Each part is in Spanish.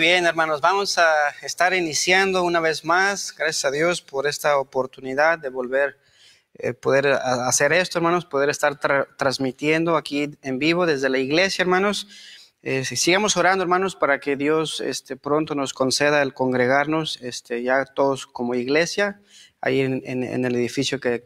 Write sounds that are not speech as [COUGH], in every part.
bien, hermanos, vamos a estar iniciando una vez más. Gracias a Dios por esta oportunidad de volver eh, poder eh, hacer esto, hermanos, poder estar transmitiendo aquí en vivo desde la iglesia, hermanos. Eh, sigamos orando, hermanos, para que Dios este, pronto nos conceda el congregarnos, este, ya todos como iglesia, ahí en, el edificio que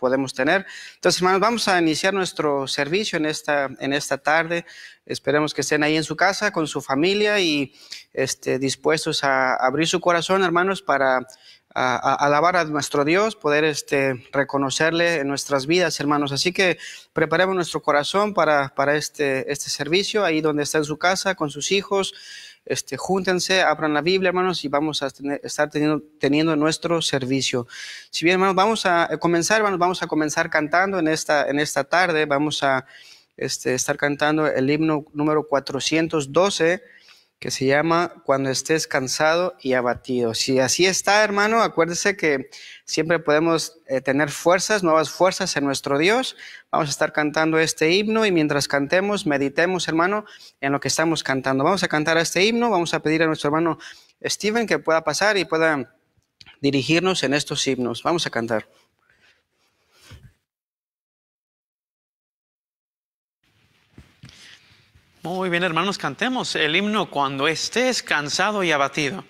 podemos tener. Entonces, hermanos, vamos a iniciar nuestro servicio en esta, en esta tarde. Esperemos que estén ahí en su casa con su familia y este, dispuestos a abrir su corazón, hermanos, para alabar a nuestro Dios, poder este, reconocerle en nuestras vidas, hermanos. Así que preparemos nuestro corazón para, para este, este servicio, ahí donde está en su casa, con sus hijos este, júntense, abran la Biblia, hermanos, y vamos a estar teniendo, teniendo, nuestro servicio. Si bien, hermanos, vamos a comenzar, hermanos, vamos a comenzar cantando en esta, en esta tarde, vamos a este, estar cantando el himno número 412 que se llama Cuando estés cansado y abatido. Si así está, hermano, acuérdese que siempre podemos eh, tener fuerzas, nuevas fuerzas en nuestro Dios. Vamos a estar cantando este himno y mientras cantemos, meditemos, hermano, en lo que estamos cantando. Vamos a cantar este himno, vamos a pedir a nuestro hermano Steven que pueda pasar y pueda dirigirnos en estos himnos. Vamos a cantar. Muy bien, hermanos, cantemos el himno cuando estés cansado y abatido.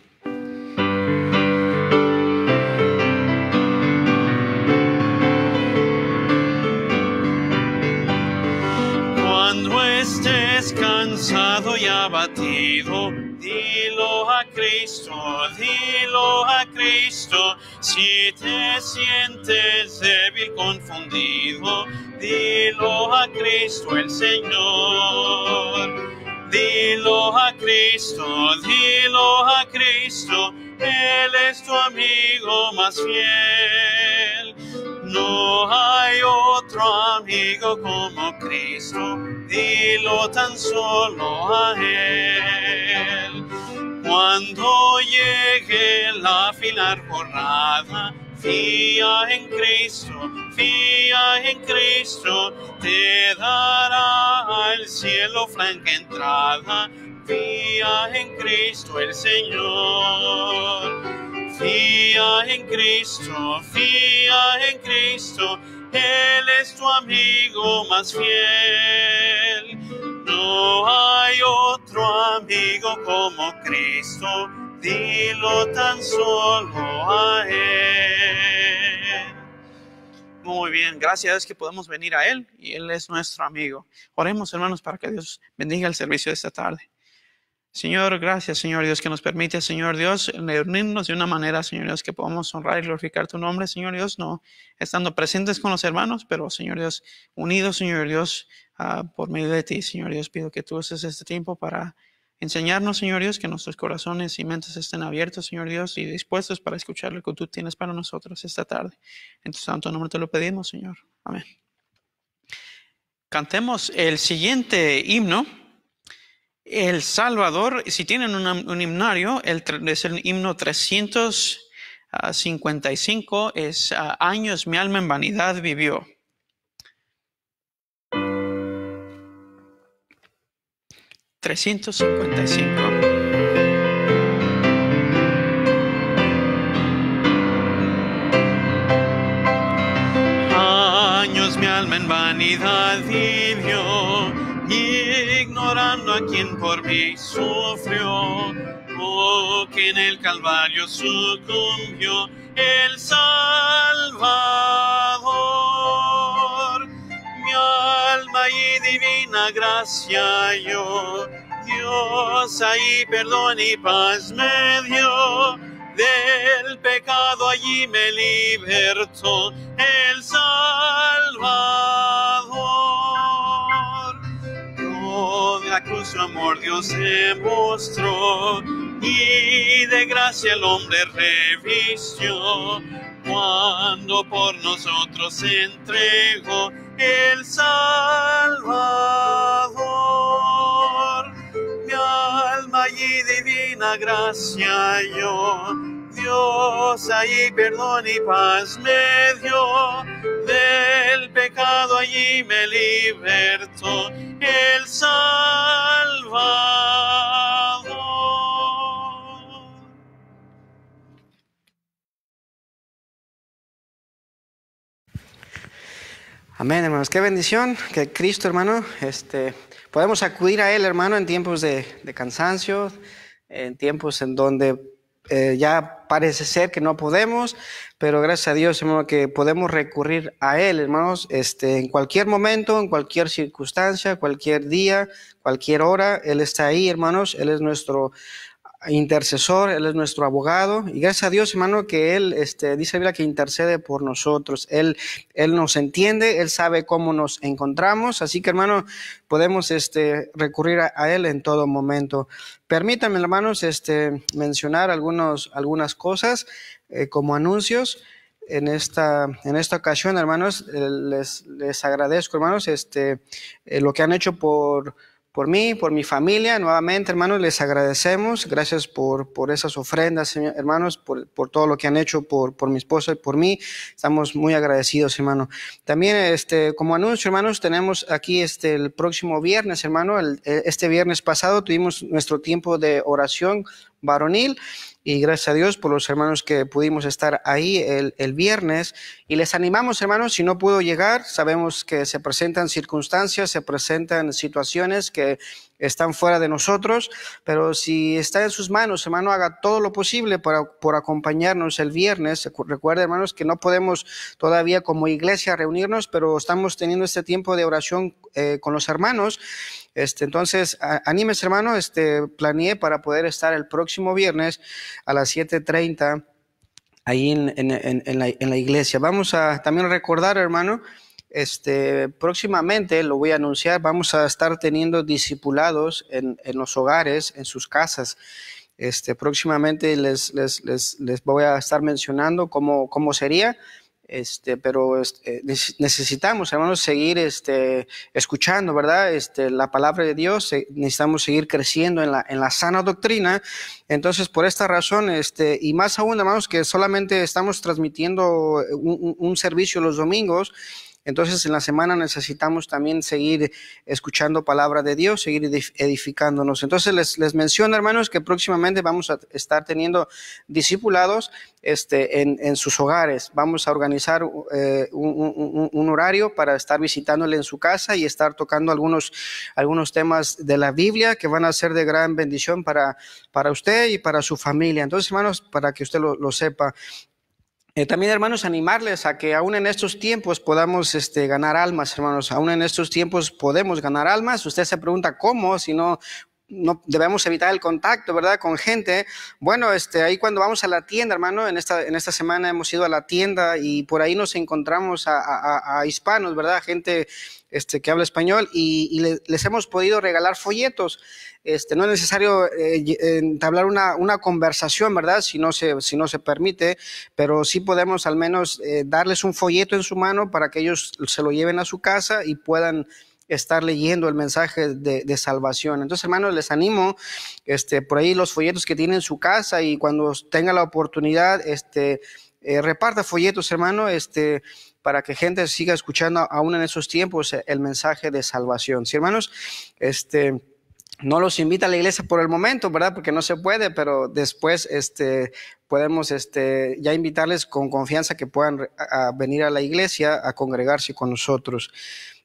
Cuando estés cansado y abatido, dilo a Cristo, dilo a Cristo si te sientes débil, confundido, dilo a Cristo el Señor. Dilo a Cristo, dilo a Cristo, Él es tu amigo más fiel. No hay otro amigo como Cristo, dilo tan solo a Él. Cuando llegue la final jornada, fía en Cristo, fía en Cristo, te dará al cielo franca entrada, fía en Cristo el Señor. Fía en Cristo, fía en Cristo él es tu amigo más fiel. No hay otro amigo como Cristo, dilo tan solo a Él. Muy bien, gracias que podemos venir a Él y Él es nuestro amigo. Oremos hermanos para que Dios bendiga el servicio de esta tarde. Señor, gracias, Señor Dios, que nos permite, Señor Dios, reunirnos de una manera, Señor Dios, que podamos honrar y glorificar tu nombre, Señor Dios, no estando presentes con los hermanos, pero, Señor Dios, unidos, Señor Dios, ah, por medio de ti, Señor Dios, pido que tú uses este tiempo para enseñarnos, Señor Dios, que nuestros corazones y mentes estén abiertos, Señor Dios, y dispuestos para escuchar lo que tú tienes para nosotros esta tarde. En tu santo nombre te lo pedimos, Señor. Amén. Cantemos el siguiente himno. El Salvador, si tienen un, himnario, el, es el himno 355, es ah, años mi alma en vanidad vivió. ...355... Años mi alma en vanidad a quien por mí sufrió, oh, que en el Calvario sucumbió el Salvador. Mi alma y divina gracia yo, Dios ahí perdón y paz me dio, del pecado allí me libertó el Salvador. amor Dios se mostró y de gracia el hombre revistió cuando por nosotros entrego entregó el Salvador. Mi alma y divina gracia yo Dios, allí perdón y paz me dio, del pecado allí me libertó el Salvador. Amén, hermanos, qué bendición que Cristo, hermano, este, podemos acudir a Él, hermano, en tiempos de, de cansancio, en tiempos en donde eh, ya parece ser que no podemos, pero gracias a Dios, hermano, que podemos recurrir a Él, hermanos, este, en cualquier momento, en cualquier circunstancia, cualquier día, cualquier hora, Él está ahí, hermanos, Él es nuestro intercesor, Él es nuestro abogado. Y gracias a Dios, hermano, que Él este, dice que intercede por nosotros. Él, él nos entiende, Él sabe cómo nos encontramos. Así que, hermano, podemos este, recurrir a, Él en todo momento. Permítanme, hermanos, este, mencionar algunos, algunas cosas eh, como anuncios. En esta, en esta ocasión, hermanos, eh, les, les agradezco, hermanos, este, eh, lo que han hecho por por mí, por mi familia. Nuevamente, hermanos, les agradecemos. Gracias por, por esas ofrendas, hermanos, por, por, todo lo que han hecho por, por mi esposa y por mí. Estamos muy agradecidos, hermano. También, este, como anuncio, hermanos, tenemos aquí este, el próximo viernes, hermano. El, eh, este viernes pasado tuvimos nuestro tiempo de oración varonil y gracias a Dios por los hermanos que pudimos estar ahí el, el, viernes. Y les animamos, hermanos, si no pudo llegar, sabemos que se presentan circunstancias, se presentan situaciones que están fuera de nosotros, pero si está en sus manos, hermano, haga todo lo posible para, por acompañarnos el viernes. Recuerde, hermanos, que no podemos todavía como iglesia reunirnos, pero estamos teniendo este tiempo de oración eh, con los hermanos. Este, entonces, animes, hermano, este, planeé para poder estar el próximo viernes a las 7.30 ahí en, en, en la iglesia. Vamos a también recordar, hermano, este, próximamente lo voy a anunciar, vamos a estar teniendo discipulados en, los hogares, en sus casas. Este, próximamente les, les, voy a estar mencionando cómo, cómo sería, este, pero este, necesitamos, hermanos, seguir este, escuchando, ¿verdad? Este, la palabra de Dios, necesitamos seguir creciendo en la, en la sana doctrina. Entonces, por esta razón, este, y más aún, hermanos, que solamente estamos transmitiendo un servicio los domingos, entonces en la semana necesitamos también seguir escuchando palabra de Dios, seguir edificándonos. Entonces les, les menciono, hermanos, que próximamente vamos a estar teniendo discipulados este, en, sus hogares. Vamos a organizar eh, un, horario para estar visitándole en su casa y estar tocando algunos, algunos temas de la Biblia que van a ser de gran bendición para, para usted y para su familia. Entonces, hermanos, para que usted lo sepa, eh, también, hermanos, animarles a que aún en estos tiempos podamos este, ganar almas, hermanos. Aún en estos tiempos podemos ganar almas. Usted se pregunta cómo, si no, no debemos evitar el contacto, ¿verdad? Con gente. Bueno, este, ahí cuando vamos a la tienda, hermano, en esta, en esta semana hemos ido a la tienda y por ahí nos encontramos a, hispanos, ¿verdad? Gente este, que habla español y, y les hemos podido regalar folletos. Este, no es necesario eh, entablar una, conversación, ¿verdad? Si no, se, si no se permite, pero sí podemos al menos eh, darles un folleto en su mano para que ellos se lo lleven a su casa y puedan estar leyendo el mensaje de, salvación. Entonces, hermanos, les animo este, por ahí los folletos que tienen en su casa y cuando tenga la oportunidad, este, eh, reparta folletos, hermano, este, para que gente siga escuchando aún en esos tiempos el mensaje de salvación. Sí, hermanos, este no los invita a la iglesia por el momento, ¿verdad? Porque no se puede, pero después este, podemos este, ya invitarles con confianza que puedan venir a la iglesia a congregarse con nosotros.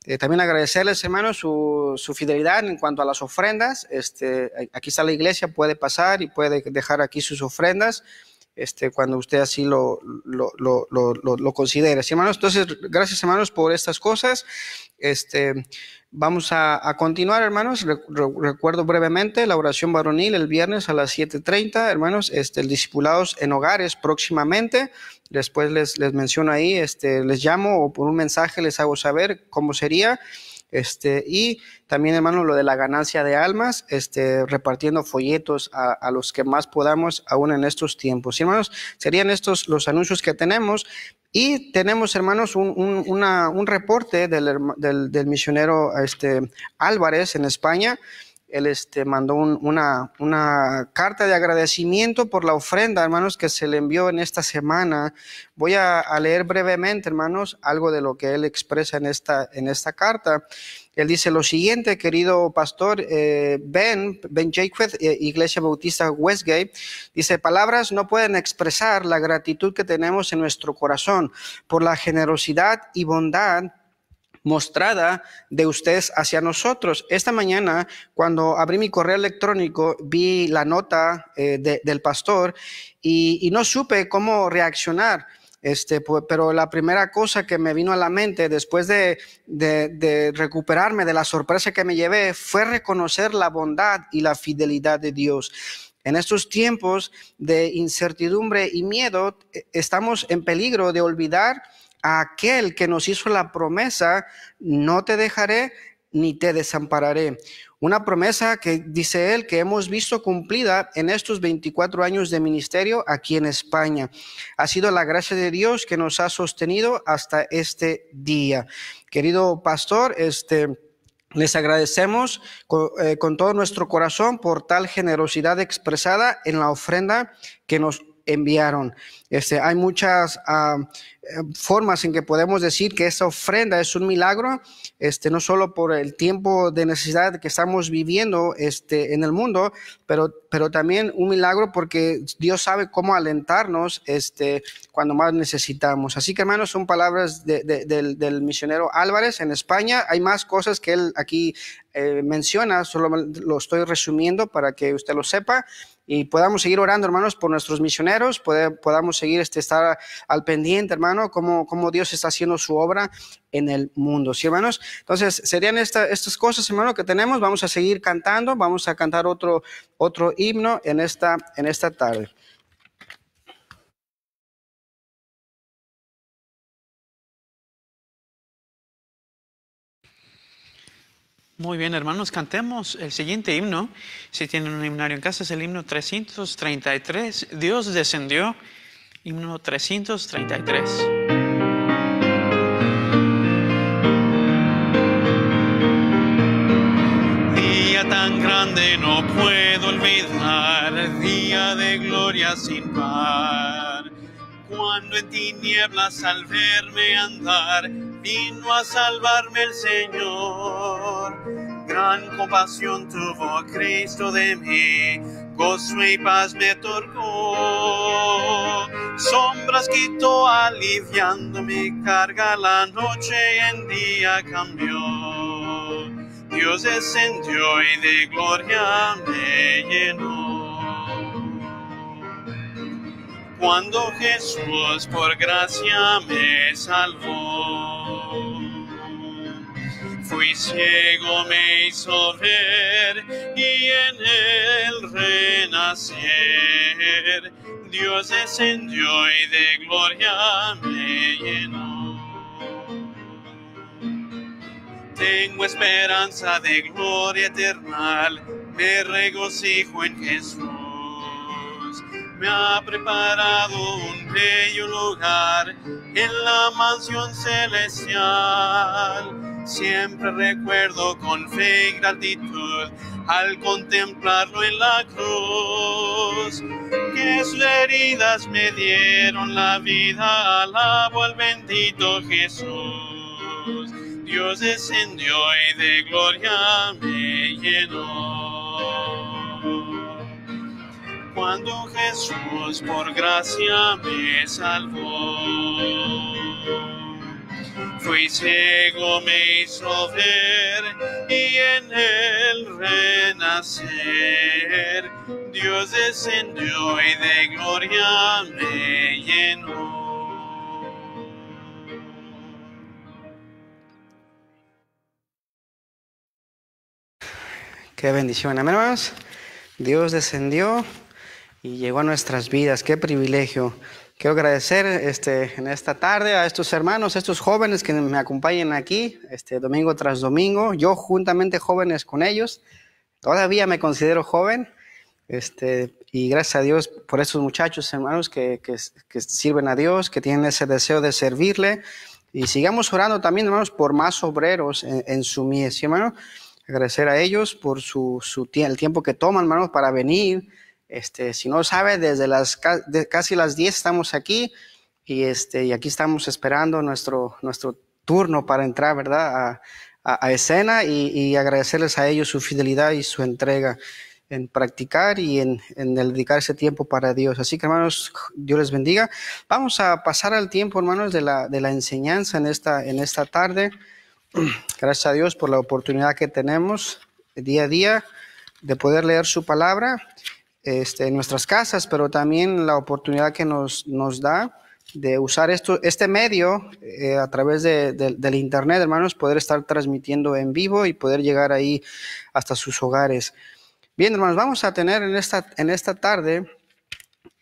Eh, también agradecerles, hermanos, su, su, fidelidad en cuanto a las ofrendas. Este, aquí está la iglesia, puede pasar y puede dejar aquí sus ofrendas este, cuando usted así lo, lo, lo, lo, hermanos, entonces, gracias, hermanos, por estas cosas. Este, vamos a, continuar, hermanos. recuerdo brevemente la oración varonil el viernes a las 7.30, hermanos, este, el discipulados en hogares próximamente. Después les, les menciono ahí, este, les llamo o por un mensaje les hago saber cómo sería. Este, y también, hermano, lo de la ganancia de almas, este, repartiendo folletos a, los que más podamos aún en estos tiempos. Y, hermanos, serían estos los anuncios que tenemos. Y tenemos, hermanos, un, un, reporte del, misionero este, Álvarez en España, él este, mandó una, una, carta de agradecimiento por la ofrenda, hermanos, que se le envió en esta semana. Voy a, leer brevemente, hermanos, algo de lo que él expresa en esta, en esta carta. Él dice lo siguiente, querido pastor eh, Ben, Ben Jaquith, eh, Iglesia Bautista Westgate, dice, palabras no pueden expresar la gratitud que tenemos en nuestro corazón por la generosidad y bondad mostrada de ustedes hacia nosotros. Esta mañana, cuando abrí mi correo electrónico, vi la nota eh, del pastor y, no supe cómo reaccionar. Este, pero la primera cosa que me vino a la mente después de, recuperarme de la sorpresa que me llevé fue reconocer la bondad y la fidelidad de Dios. En estos tiempos de incertidumbre y miedo, e, estamos en peligro de olvidar aquel que nos hizo la promesa, no te dejaré ni te desampararé. Una promesa que dice él que hemos visto cumplida en estos 24 años de ministerio aquí en España. Ha sido la gracia de Dios que nos ha sostenido hasta este día. Querido pastor, este les agradecemos eh, con todo nuestro corazón por tal generosidad expresada en la ofrenda que nos enviaron. Este, hay muchas ah, formas en que podemos decir que esa ofrenda es un milagro, este, no solo por el tiempo de necesidad que estamos viviendo este, en el mundo, pero, pero también un milagro porque Dios sabe cómo alentarnos este, cuando más necesitamos. Así que hermanos, son palabras de, del, misionero Álvarez en España. Hay más cosas que él aquí eh, menciona, solo lo estoy resumiendo para que usted lo sepa y podamos seguir orando, hermanos, por nuestros misioneros, podamos seguir este, estar al pendiente, hermano, cómo, cómo, Dios está haciendo su obra en el mundo, ¿sí, hermanos? Entonces, serían estas cosas, hermano, que tenemos. Vamos a seguir cantando, vamos a cantar otro, otro himno en esta, en esta tarde. Muy bien, hermanos, cantemos el siguiente himno. Si tienen un himnario en casa, es el himno 333, Dios descendió, himno 333. Día tan grande no puedo olvidar, día de gloria sin par. Cuando en tinieblas al verme andar, vino a salvarme el Señor. Gran compasión tuvo Cristo de mí, gozo y paz me otorgó. Sombras quitó aliviando mi carga, la noche en día cambió. Dios descendió y de gloria me llenó cuando Jesús por gracia me salvó. Fui ciego, me hizo ver y en el renacer. Dios descendió y de gloria me llenó. Tengo esperanza de gloria eterna, me regocijo en Jesús me ha preparado un bello lugar en la mansión celestial. Siempre recuerdo con fe y gratitud al contemplarlo en la cruz, que sus heridas me dieron la vida, alabo al bendito Jesús. Dios descendió y de gloria me llenó cuando Jesús por gracia me salvó. Fui ciego, me hizo ver y en el renacer Dios descendió y de gloria me llenó. Qué bendición, hermanos. Dios descendió y llegó a nuestras vidas. Qué privilegio. Quiero agradecer este, en esta tarde a estos hermanos, a estos jóvenes que me acompañan aquí, este domingo tras domingo, yo juntamente jóvenes con ellos. Todavía me considero joven. Este, y gracias a Dios por estos muchachos, hermanos, que, que, sirven a Dios, que tienen ese deseo de servirle. Y sigamos orando también, hermanos, por más obreros en, su mies, hermano. Agradecer a ellos por su, su el tiempo que toman, hermanos, para venir este, si no sabe, desde las casi las 10 estamos aquí este, y, aquí estamos esperando nuestro, turno para entrar, ¿verdad? A, escena y, agradecerles a ellos su fidelidad y su entrega en practicar y en, dedicar ese tiempo para Dios. Así que hermanos, Dios les bendiga. Vamos a pasar al tiempo, hermanos, de la, enseñanza en esta, en esta tarde. [CLEARS THROAT] Gracias a Dios por la oportunidad que tenemos día a día de poder leer su palabra este, nuestras casas, pero también la oportunidad que nos, nos da de usar esto, este medio eh, a través de, del Internet, hermanos, poder estar transmitiendo en vivo y poder llegar ahí hasta sus hogares. Bien, hermanos, vamos a tener en esta, en esta tarde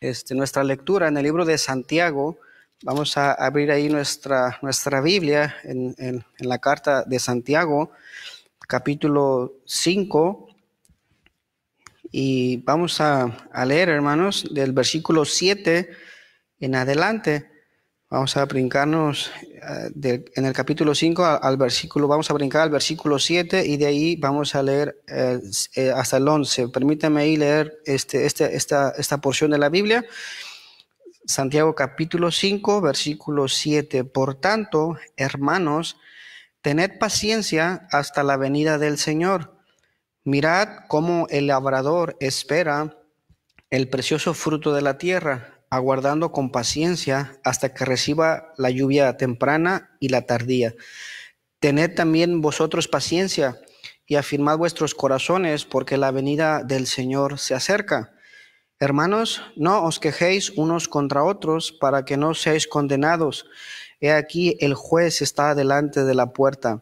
este, nuestra lectura en el libro de Santiago. Vamos a abrir ahí nuestra, nuestra Biblia en, en la carta de Santiago, capítulo 5. Y vamos a, leer, hermanos, del versículo 7 en adelante. Vamos a brincarnos eh, en el capítulo 5 al, versículo, vamos a brincar al versículo 7 y de ahí vamos a leer eh, eh, hasta el 11. Permítame ahí leer este, este, esta, esta porción de la Biblia. Santiago capítulo 5, versículo 7. Por tanto, hermanos, tened paciencia hasta la venida del Señor. Mirad cómo el labrador espera el precioso fruto de la tierra, aguardando con paciencia hasta que reciba la lluvia temprana y la tardía. Tened también vosotros paciencia y afirmad vuestros corazones, porque la venida del Señor se acerca. Hermanos, no os quejéis unos contra otros para que no seáis condenados. He aquí el juez está delante de la puerta.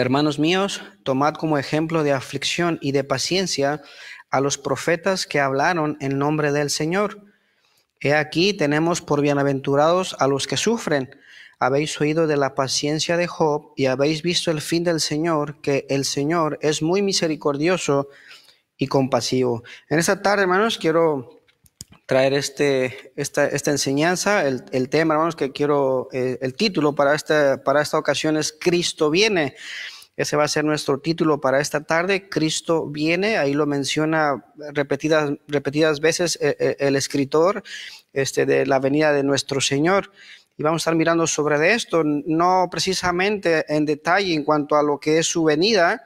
Hermanos míos, tomad como ejemplo de aflicción y de paciencia a los profetas que hablaron en nombre del Señor. He aquí tenemos por bienaventurados a los que sufren. Habéis oído de la paciencia de Job y habéis visto el fin del Señor, que el Señor es muy misericordioso y compasivo. En esta tarde, hermanos, quiero traer este, esta, enseñanza. El, tema, hermanos, que quiero, eh, el título para esta, para esta ocasión es Cristo viene. Ese va a ser nuestro título para esta tarde. Cristo viene, ahí lo menciona repetidas, repetidas veces eh, eh, el, escritor este, de la venida de nuestro Señor y vamos a estar mirando sobre esto, no precisamente en detalle en cuanto a lo que es su venida,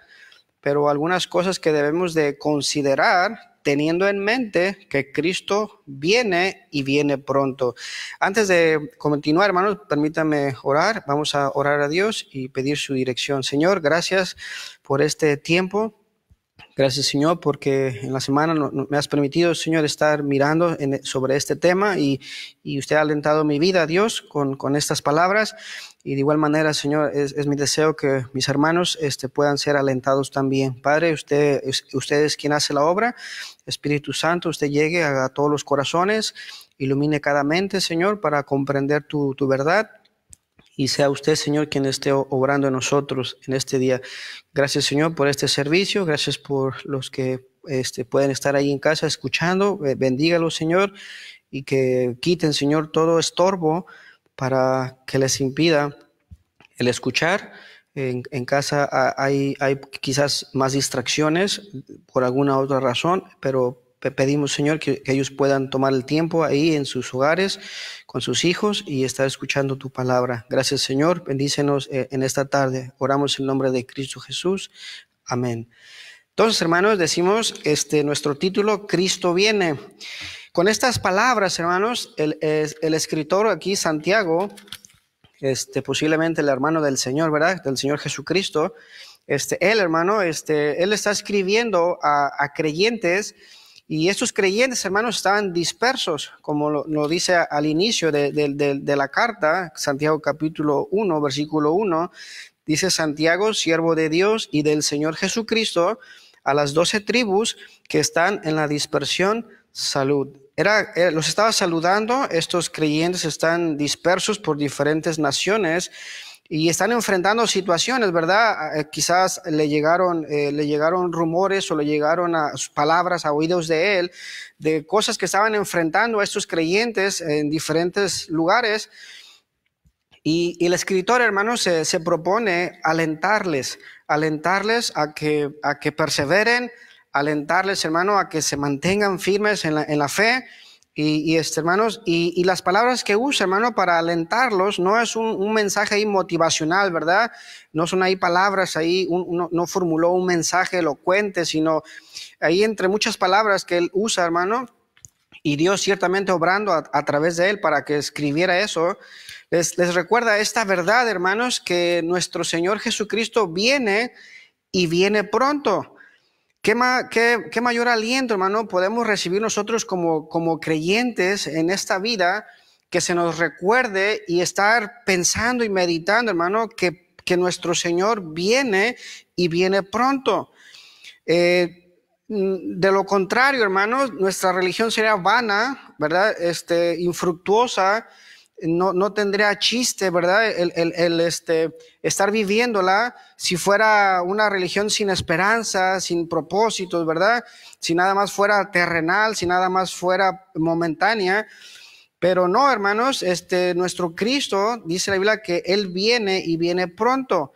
pero algunas cosas que debemos de considerar teniendo en mente que Cristo viene y viene pronto. Antes de continuar, hermanos, permítame orar. Vamos a orar a Dios y pedir su dirección. Señor, gracias por este tiempo. Gracias, Señor, porque en la semana me has permitido, Señor, estar mirando sobre este tema y, usted ha alentado mi vida, Dios, con, estas palabras. Y de igual manera, Señor, es, mi deseo que mis hermanos este, puedan ser alentados también. Padre, usted, usted es quien hace la obra Espíritu Santo, usted llegue a, todos los corazones, ilumine cada mente, Señor, para comprender tu, verdad y sea usted, Señor, quien esté obrando en nosotros en este día. Gracias, Señor, por este servicio. Gracias por los que este, pueden estar ahí en casa escuchando. Bendígalo, Señor, y que quiten, Señor, todo estorbo para que les impida el escuchar en, casa hay, quizás más distracciones por alguna otra razón, pero pedimos, Señor, que, ellos puedan tomar el tiempo ahí en sus hogares, con sus hijos y estar escuchando tu palabra. Gracias, Señor. Bendícenos eh, en esta tarde. Oramos en nombre de Cristo Jesús. Amén. Entonces, hermanos, decimos este, nuestro título, Cristo viene. Con estas palabras, hermanos, el escritor aquí, Santiago, este, posiblemente el hermano del Señor, ¿verdad? Del Señor Jesucristo. Este, él, hermano, este, él está escribiendo a, creyentes y estos creyentes, hermanos, están dispersos, como lo, dice al inicio de, la carta, Santiago capítulo 1, versículo 1, dice Santiago, siervo de Dios y del Señor Jesucristo, a las doce tribus que están en la dispersión, salud los estaba saludando, estos creyentes están dispersos por diferentes naciones y están enfrentando situaciones, ¿verdad? Ah, eh, quizás le llegaron, eh, le llegaron rumores o le llegaron a palabras a oídos de él de cosas que estaban enfrentando a estos creyentes en diferentes lugares. Y, el escritor, hermano, se, propone alentarles, alentarles a que, a que perseveren, alentarles, hermano, a que se mantengan firmes en la, fe. Y, este, hermanos, y, las palabras que usa, hermano, para alentarlos, no es un, mensaje ahí motivacional, ¿verdad? No son ahí palabras ahí, uno no, formuló un mensaje elocuente, sino ahí entre muchas palabras que él usa, hermano, y Dios ciertamente obrando a, través de él para que escribiera eso, les, les recuerda esta verdad, hermanos, que nuestro Señor Jesucristo viene y viene pronto. ¿Qué, mayor aliento, hermano, podemos recibir nosotros como, creyentes en esta vida que se nos recuerde y estar pensando y meditando, hermano, que, nuestro Señor viene y viene pronto? Eh, mm, de lo contrario, hermanos, nuestra religión sería vana, ¿verdad? Este, infructuosa no, tendría chiste, ¿verdad? El, este, estar viviéndola si fuera una religión sin esperanza, sin propósitos, ¿verdad? Si nada más fuera terrenal, si nada más fuera momentánea. Pero no, hermanos, este, nuestro Cristo, dice la Biblia, que Él viene y viene pronto.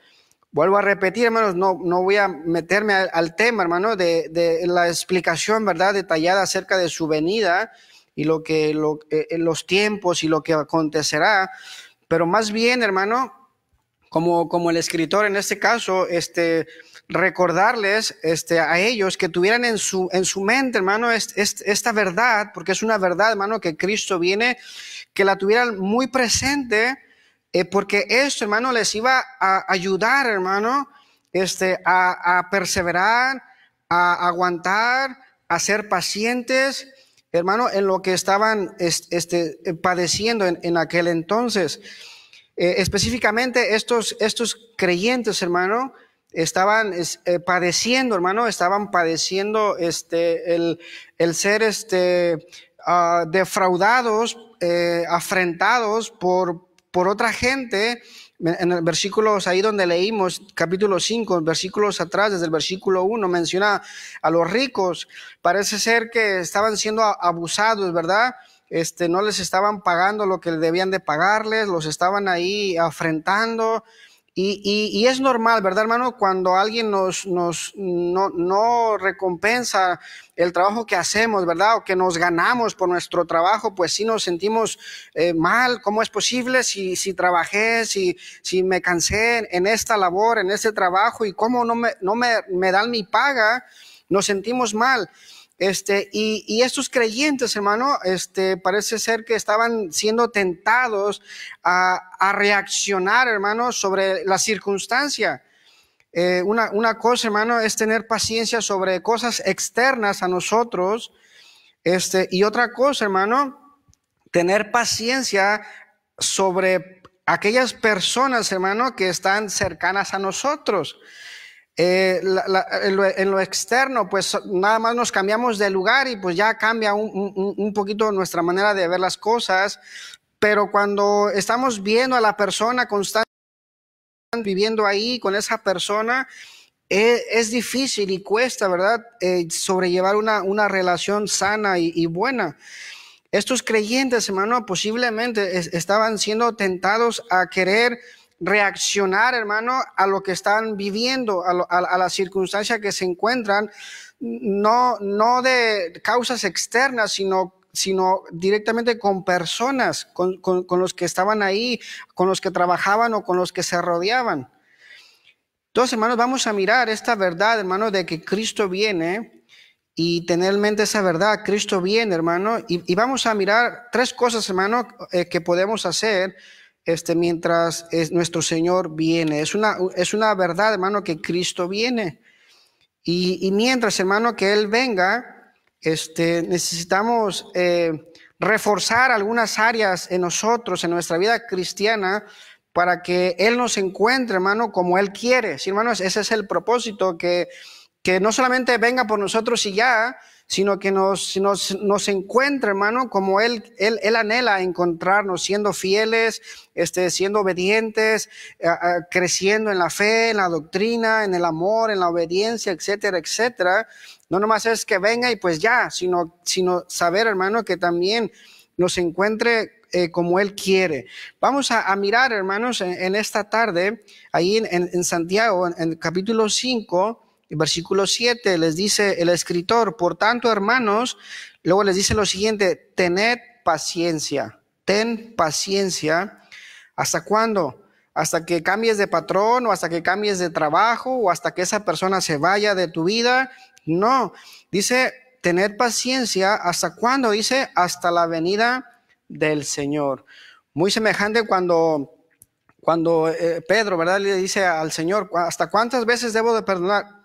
Vuelvo a repetir, hermanos, no, voy a meterme al, tema, hermano, de, de la explicación, ¿verdad?, detallada acerca de su venida y lo que lo, eh, eh, los tiempos y lo que acontecerá, pero más bien, hermano, como, como el escritor en este caso, este, recordarles este, a ellos que tuvieran en su, en su mente, hermano, esta verdad, porque es una verdad, hermano, que Cristo viene, que la tuvieran muy presente, eh, porque esto, hermano, les iba a ayudar, hermano, este, a, a perseverar, a aguantar, a ser pacientes hermano, en lo que estaban este, eh, padeciendo en, aquel entonces. Eh, específicamente estos, estos creyentes, hermano, estaban eh, padeciendo, hermano, estaban padeciendo este, el, ser este, ah, defraudados, afrentados por, por otra gente en el versículo, ahí donde leímos, capítulo 5, versículos atrás, desde el versículo 1, menciona a los ricos. Parece ser que estaban siendo abusados, ¿verdad? Este, no les estaban pagando lo que debían de pagarles, los estaban ahí afrentando, y, es normal, ¿verdad, hermano? Cuando alguien nos, no, recompensa el trabajo que hacemos, ¿verdad? O que nos ganamos por nuestro trabajo, pues sí nos sentimos eh, mal. ¿Cómo es posible si, si trabajé, si, si me cansé en esta labor, en este trabajo y cómo no me, no me dan mi paga? Nos sentimos mal. Este, y, estos creyentes, hermano, este, parece ser que estaban siendo tentados a, reaccionar, hermano, sobre la circunstancia. Eh, una, una, cosa, hermano, es tener paciencia sobre cosas externas a nosotros. Este, y otra cosa, hermano, tener paciencia sobre aquellas personas, hermano, que están cercanas a nosotros. Eh, la, en, lo, externo, pues nada más nos cambiamos de lugar y pues ya cambia un, poquito nuestra manera de ver las cosas, pero cuando estamos viendo a la persona constantemente viviendo ahí con esa persona, eh, es difícil y cuesta, ¿verdad?, eh, sobrellevar una, una, relación sana y, buena. Estos creyentes, hermano, posiblemente estaban siendo tentados a querer reaccionar, hermano, a lo que están viviendo, a, la circunstancia que se encuentran, no, no de causas externas, sino sino directamente con personas, con, los que estaban ahí, con los que trabajaban o con los que se rodeaban. Entonces, hermanos, vamos a mirar esta verdad, hermano, de que Cristo viene y tener en mente esa verdad, Cristo viene, hermano, y, vamos a mirar tres cosas, hermano, eh, que podemos hacer este, mientras es, nuestro Señor viene. Es una, es una verdad, hermano, que Cristo viene. Y, y mientras, hermano, que Él venga, este, necesitamos eh, reforzar algunas áreas en nosotros, en nuestra vida cristiana, para que Él nos encuentre, hermano, como Él quiere. Sí, hermanos, ese es el propósito, que, que no solamente venga por nosotros y ya, sino que nos, nos, encuentra, hermano, como él, él, él, anhela encontrarnos, siendo fieles, este, siendo obedientes, eh, eh, creciendo en la fe, en la doctrina, en el amor, en la obediencia, etcétera, etcétera. No nomás es que venga y pues ya, sino, sino saber, hermano, que también nos encuentre eh, como Él quiere. Vamos a, mirar, hermanos, en, esta tarde, ahí en, en Santiago, en, en capítulo 5, Versículo 7 les dice el escritor, por tanto hermanos, luego les dice lo siguiente, tened paciencia, ten paciencia. ¿Hasta cuándo? Hasta que cambies de patrón o hasta que cambies de trabajo o hasta que esa persona se vaya de tu vida. No, dice, tened paciencia. ¿Hasta cuándo? Dice, hasta la venida del Señor. Muy semejante cuando cuando eh, Pedro, ¿verdad? Le dice al Señor, ¿hasta cuántas veces debo de perdonar?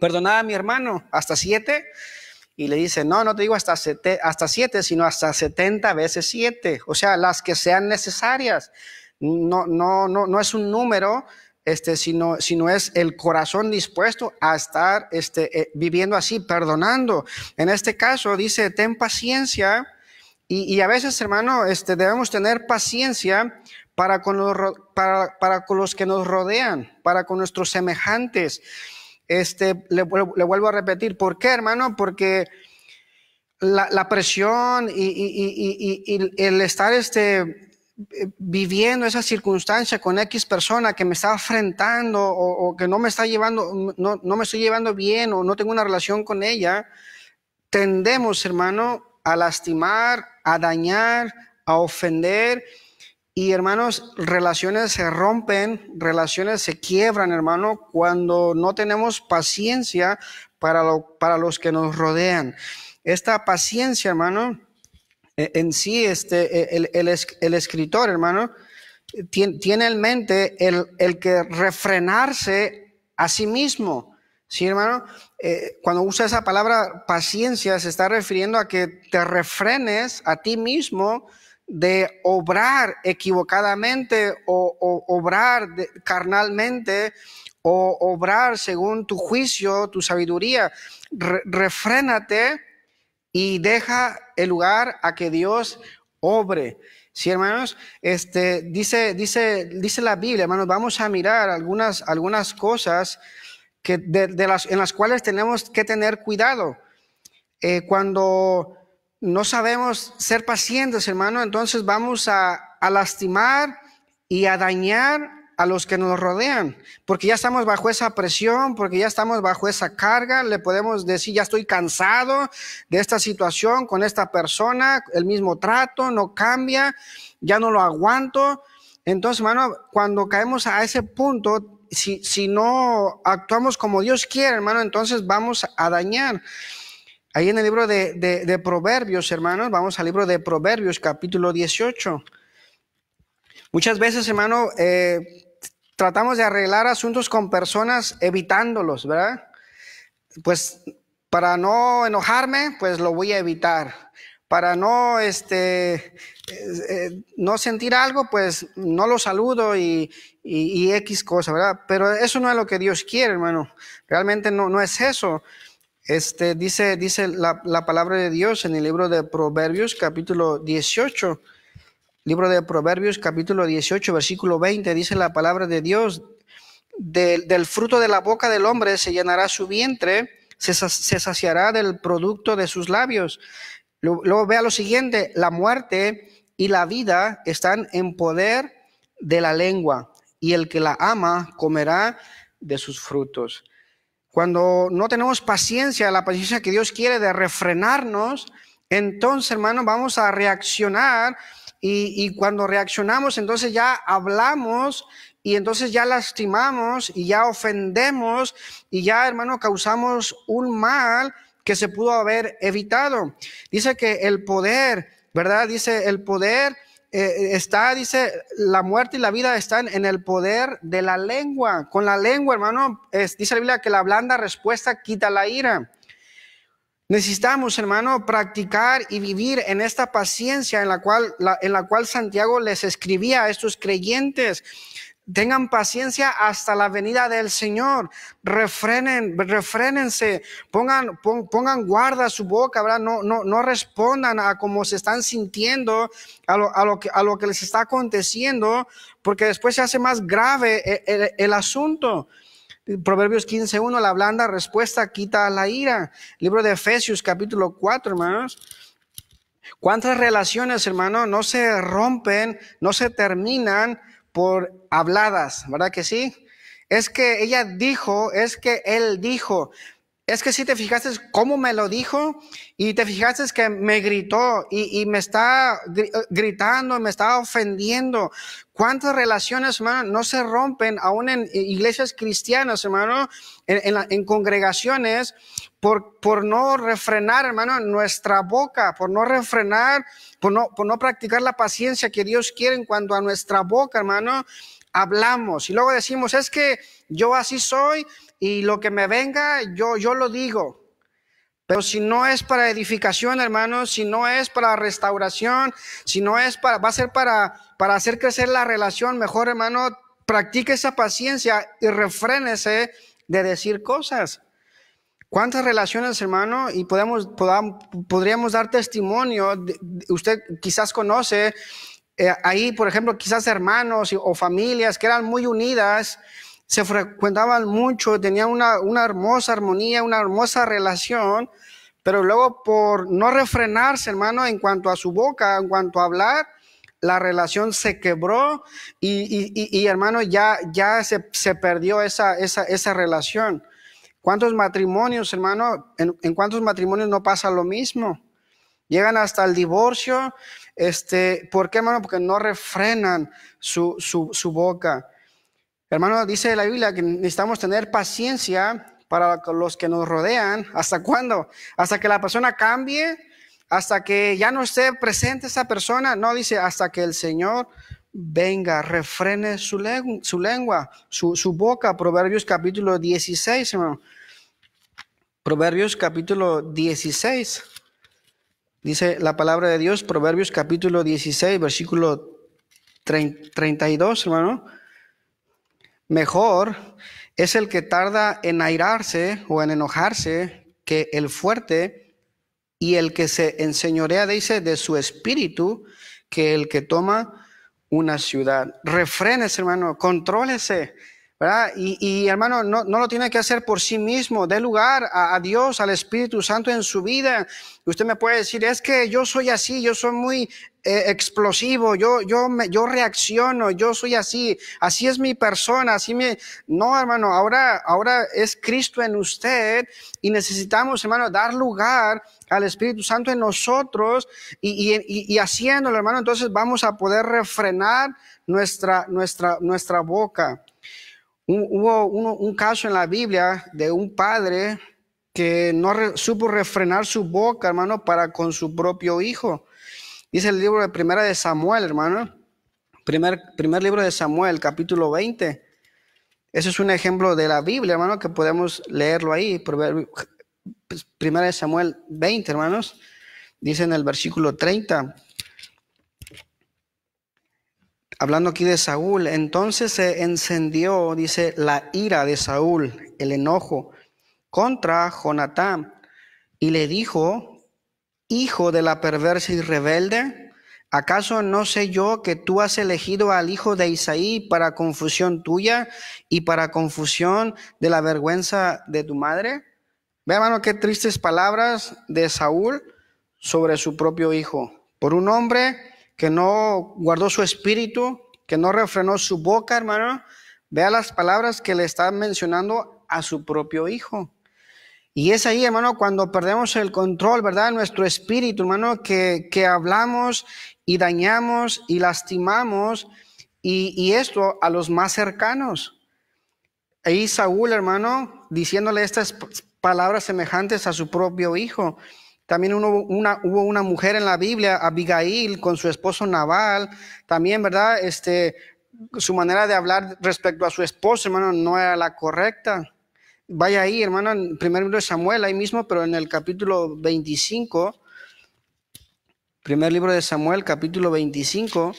Perdonada, a mi hermano hasta siete. Y le dice, no, no te digo hasta, siete hasta siete, sino hasta setenta veces siete. O sea, las que sean necesarias. No, no, no, no es un número, este, sino, sino es el corazón dispuesto a estar este, eh, viviendo así, perdonando. En este caso dice, ten paciencia. Y, y, a veces, hermano, este, debemos tener paciencia para con, los, para, para con los que nos rodean, para con nuestros semejantes. Este, le, vuelvo a repetir, ¿por qué, hermano? Porque la, presión y, el estar este, viviendo esa circunstancia con X persona que me está afrentando o, que no me está llevando, no, me estoy llevando bien o no tengo una relación con ella, tendemos, hermano, a lastimar, a dañar, a ofender y hermanos, relaciones se rompen, relaciones se quiebran, hermano, cuando no tenemos paciencia para, lo, para los que nos rodean. Esta paciencia, hermano, e, en sí, este, e, el, escritor, hermano, tiene, en mente el, que refrenarse a sí mismo. Sí, hermano, eh, cuando usa esa palabra paciencia, se está refiriendo a que te refrenes a ti mismo de obrar equivocadamente o, obrar carnalmente o obrar según tu juicio, tu sabiduría. refrénate y deja el lugar a que Dios obre. Sí, hermanos, este, dice, dice, dice la Biblia, hermanos, vamos a mirar algunas, algunas cosas que de, las, en las cuales tenemos que tener cuidado. Eh, cuando no sabemos ser pacientes, hermano, entonces vamos a, lastimar y a dañar a los que nos rodean, porque ya estamos bajo esa presión, porque ya estamos bajo esa carga, le podemos decir, ya estoy cansado de esta situación con esta persona, el mismo trato no cambia, ya no lo aguanto. Entonces, hermano, cuando caemos a ese punto, si, si no actuamos como Dios quiere, hermano, entonces vamos a dañar. Ahí en el libro de, Proverbios, hermanos, vamos al libro de Proverbios, capítulo 18. Muchas veces, hermano, eh, tratamos de arreglar asuntos con personas evitándolos, ¿verdad? Pues para no enojarme, pues lo voy a evitar. Para no, este, eh, eh, no sentir algo, pues no lo saludo y, X cosa, ¿verdad? Pero eso no es lo que Dios quiere, hermano. Realmente no, no es eso. Este, dice dice la, palabra de Dios en el libro de Proverbios, capítulo 18. Libro de Proverbios, capítulo 18, versículo 20, dice la palabra de Dios. del fruto de la boca del hombre se llenará su vientre, se, se saciará del producto de sus labios. Luego vea lo siguiente, la muerte y la vida están en poder de la lengua, y el que la ama comerá de sus frutos cuando no tenemos paciencia, la paciencia que Dios quiere de refrenarnos, entonces, hermano, vamos a reaccionar y, y, cuando reaccionamos, entonces ya hablamos y entonces ya lastimamos y ya ofendemos y ya, hermano, causamos un mal que se pudo haber evitado. Dice que el poder, ¿verdad? Dice el poder eh, está, dice, la muerte y la vida están en el poder de la lengua. Con la lengua, hermano, dice la Biblia que la blanda respuesta quita la ira. Necesitamos, hermano, practicar y vivir en esta paciencia en la cual, en la cual Santiago les escribía a estos creyentes. Tengan paciencia hasta la venida del Señor. Refrenen, refrénense, pongan, pongan guarda su boca, ¿verdad? No, no, no respondan a cómo se están sintiendo, a lo, a lo, que, a lo que les está aconteciendo, porque después se hace más grave e, e, el, asunto. Proverbios 15.1, la blanda respuesta quita la ira. Libro de Efesios capítulo 4, hermanos. ¿Cuántas relaciones, hermano, no se rompen, no se terminan por habladas, ¿verdad que sí? Es que ella dijo, es que él dijo, es que si te fijaste cómo me lo dijo y te fijaste que me gritó y, me está gritando, me está ofendiendo. ¿Cuántas relaciones, hermano, no se rompen aún en iglesias cristianas, hermano, en, en congregaciones por, por, no refrenar, hermano, nuestra boca, por no refrenar, por no, por no practicar la paciencia que Dios quiere en cuanto a nuestra boca, hermano, hablamos. Y luego decimos, es que yo así soy y lo que me venga, yo, yo lo digo. Pero si no es para edificación, hermano, si no es para restauración, si no es para, va a ser para, para hacer crecer la relación, mejor, hermano, practique esa paciencia y refrénese de decir cosas. ¿Cuántas relaciones, hermano? Y podemos, podríamos dar testimonio. usted quizás conoce eh, ahí, por ejemplo, quizás hermanos o familias que eran muy unidas, se frecuentaban mucho, tenían una, hermosa armonía, una hermosa relación, pero luego por no refrenarse, hermano, en cuanto a su boca, en cuanto a hablar, la relación se quebró y, hermano, ya, ya se, perdió esa, esa, esa relación. ¿Cuántos matrimonios, hermano? En, cuántos matrimonios no pasa lo mismo? Llegan hasta el divorcio. Este, ¿Por qué, hermano? Porque no refrenan su, su boca. Hermano, dice la Biblia que necesitamos tener paciencia para los que nos rodean. ¿Hasta cuándo? Hasta que la persona cambie, hasta que ya no esté presente esa persona. No dice hasta que el Señor venga, refrene su, lengua, su, lengua, su, boca. Proverbios capítulo 16, hermano. Proverbios capítulo 16. Dice la palabra de Dios, Proverbios capítulo 16, versículo 32, hermano. Mejor es el que tarda en airarse o en enojarse que el fuerte y el que se enseñorea, dice, de su espíritu, que el que toma una ciudad. Refrénese, hermano, contrólese. ¿verdad? Y, y hermano, no, no, lo tiene que hacer por sí mismo. Dé lugar a, Dios, al Espíritu Santo en su vida. Usted me puede decir, es que yo soy así, yo soy muy eh, explosivo, yo, yo, me, yo reacciono, yo soy así, así es mi persona, así me... No, hermano, ahora, ahora es Cristo en usted y necesitamos, hermano, dar lugar al Espíritu Santo en nosotros y, haciéndolo, hermano, entonces vamos a poder refrenar nuestra, nuestra, nuestra boca. Hubo un, caso en la Biblia de un padre que no supo refrenar su boca, hermano, para con su propio hijo. Dice el libro de Primera de Samuel, hermano. Primer, primer libro de Samuel, capítulo 20. Ese es un ejemplo de la Biblia, hermano, que podemos leerlo ahí. Pues, primera de Samuel 20, hermanos, dice en el versículo 30, hablando aquí de Saúl, entonces se encendió, dice, la ira de Saúl, el enojo contra Jonatán, y le dijo, hijo de la perversa y rebelde, ¿acaso no sé yo que tú has elegido al hijo de Isaí para confusión tuya y para confusión de la vergüenza de tu madre? Ve, hermano, qué tristes palabras de Saúl sobre su propio hijo. Por un hombre que no guardó su espíritu, que no refrenó su boca, hermano. Vea las palabras que le está mencionando a su propio hijo. Y es ahí, hermano, cuando perdemos el control, ¿verdad? Nuestro espíritu, hermano, que, hablamos y dañamos y lastimamos y, y esto a los más cercanos. Ahí Saúl, hermano, diciéndole estas palabras semejantes a su propio hijo. También hubo una mujer en la Biblia, Abigail, con su esposo Naval. También, ¿verdad? Este, su manera de hablar respecto a su esposo, hermano, no era la correcta. Vaya ahí, hermano, en el primer libro de Samuel, ahí mismo, pero en el capítulo 25. Primer libro de Samuel, capítulo 25,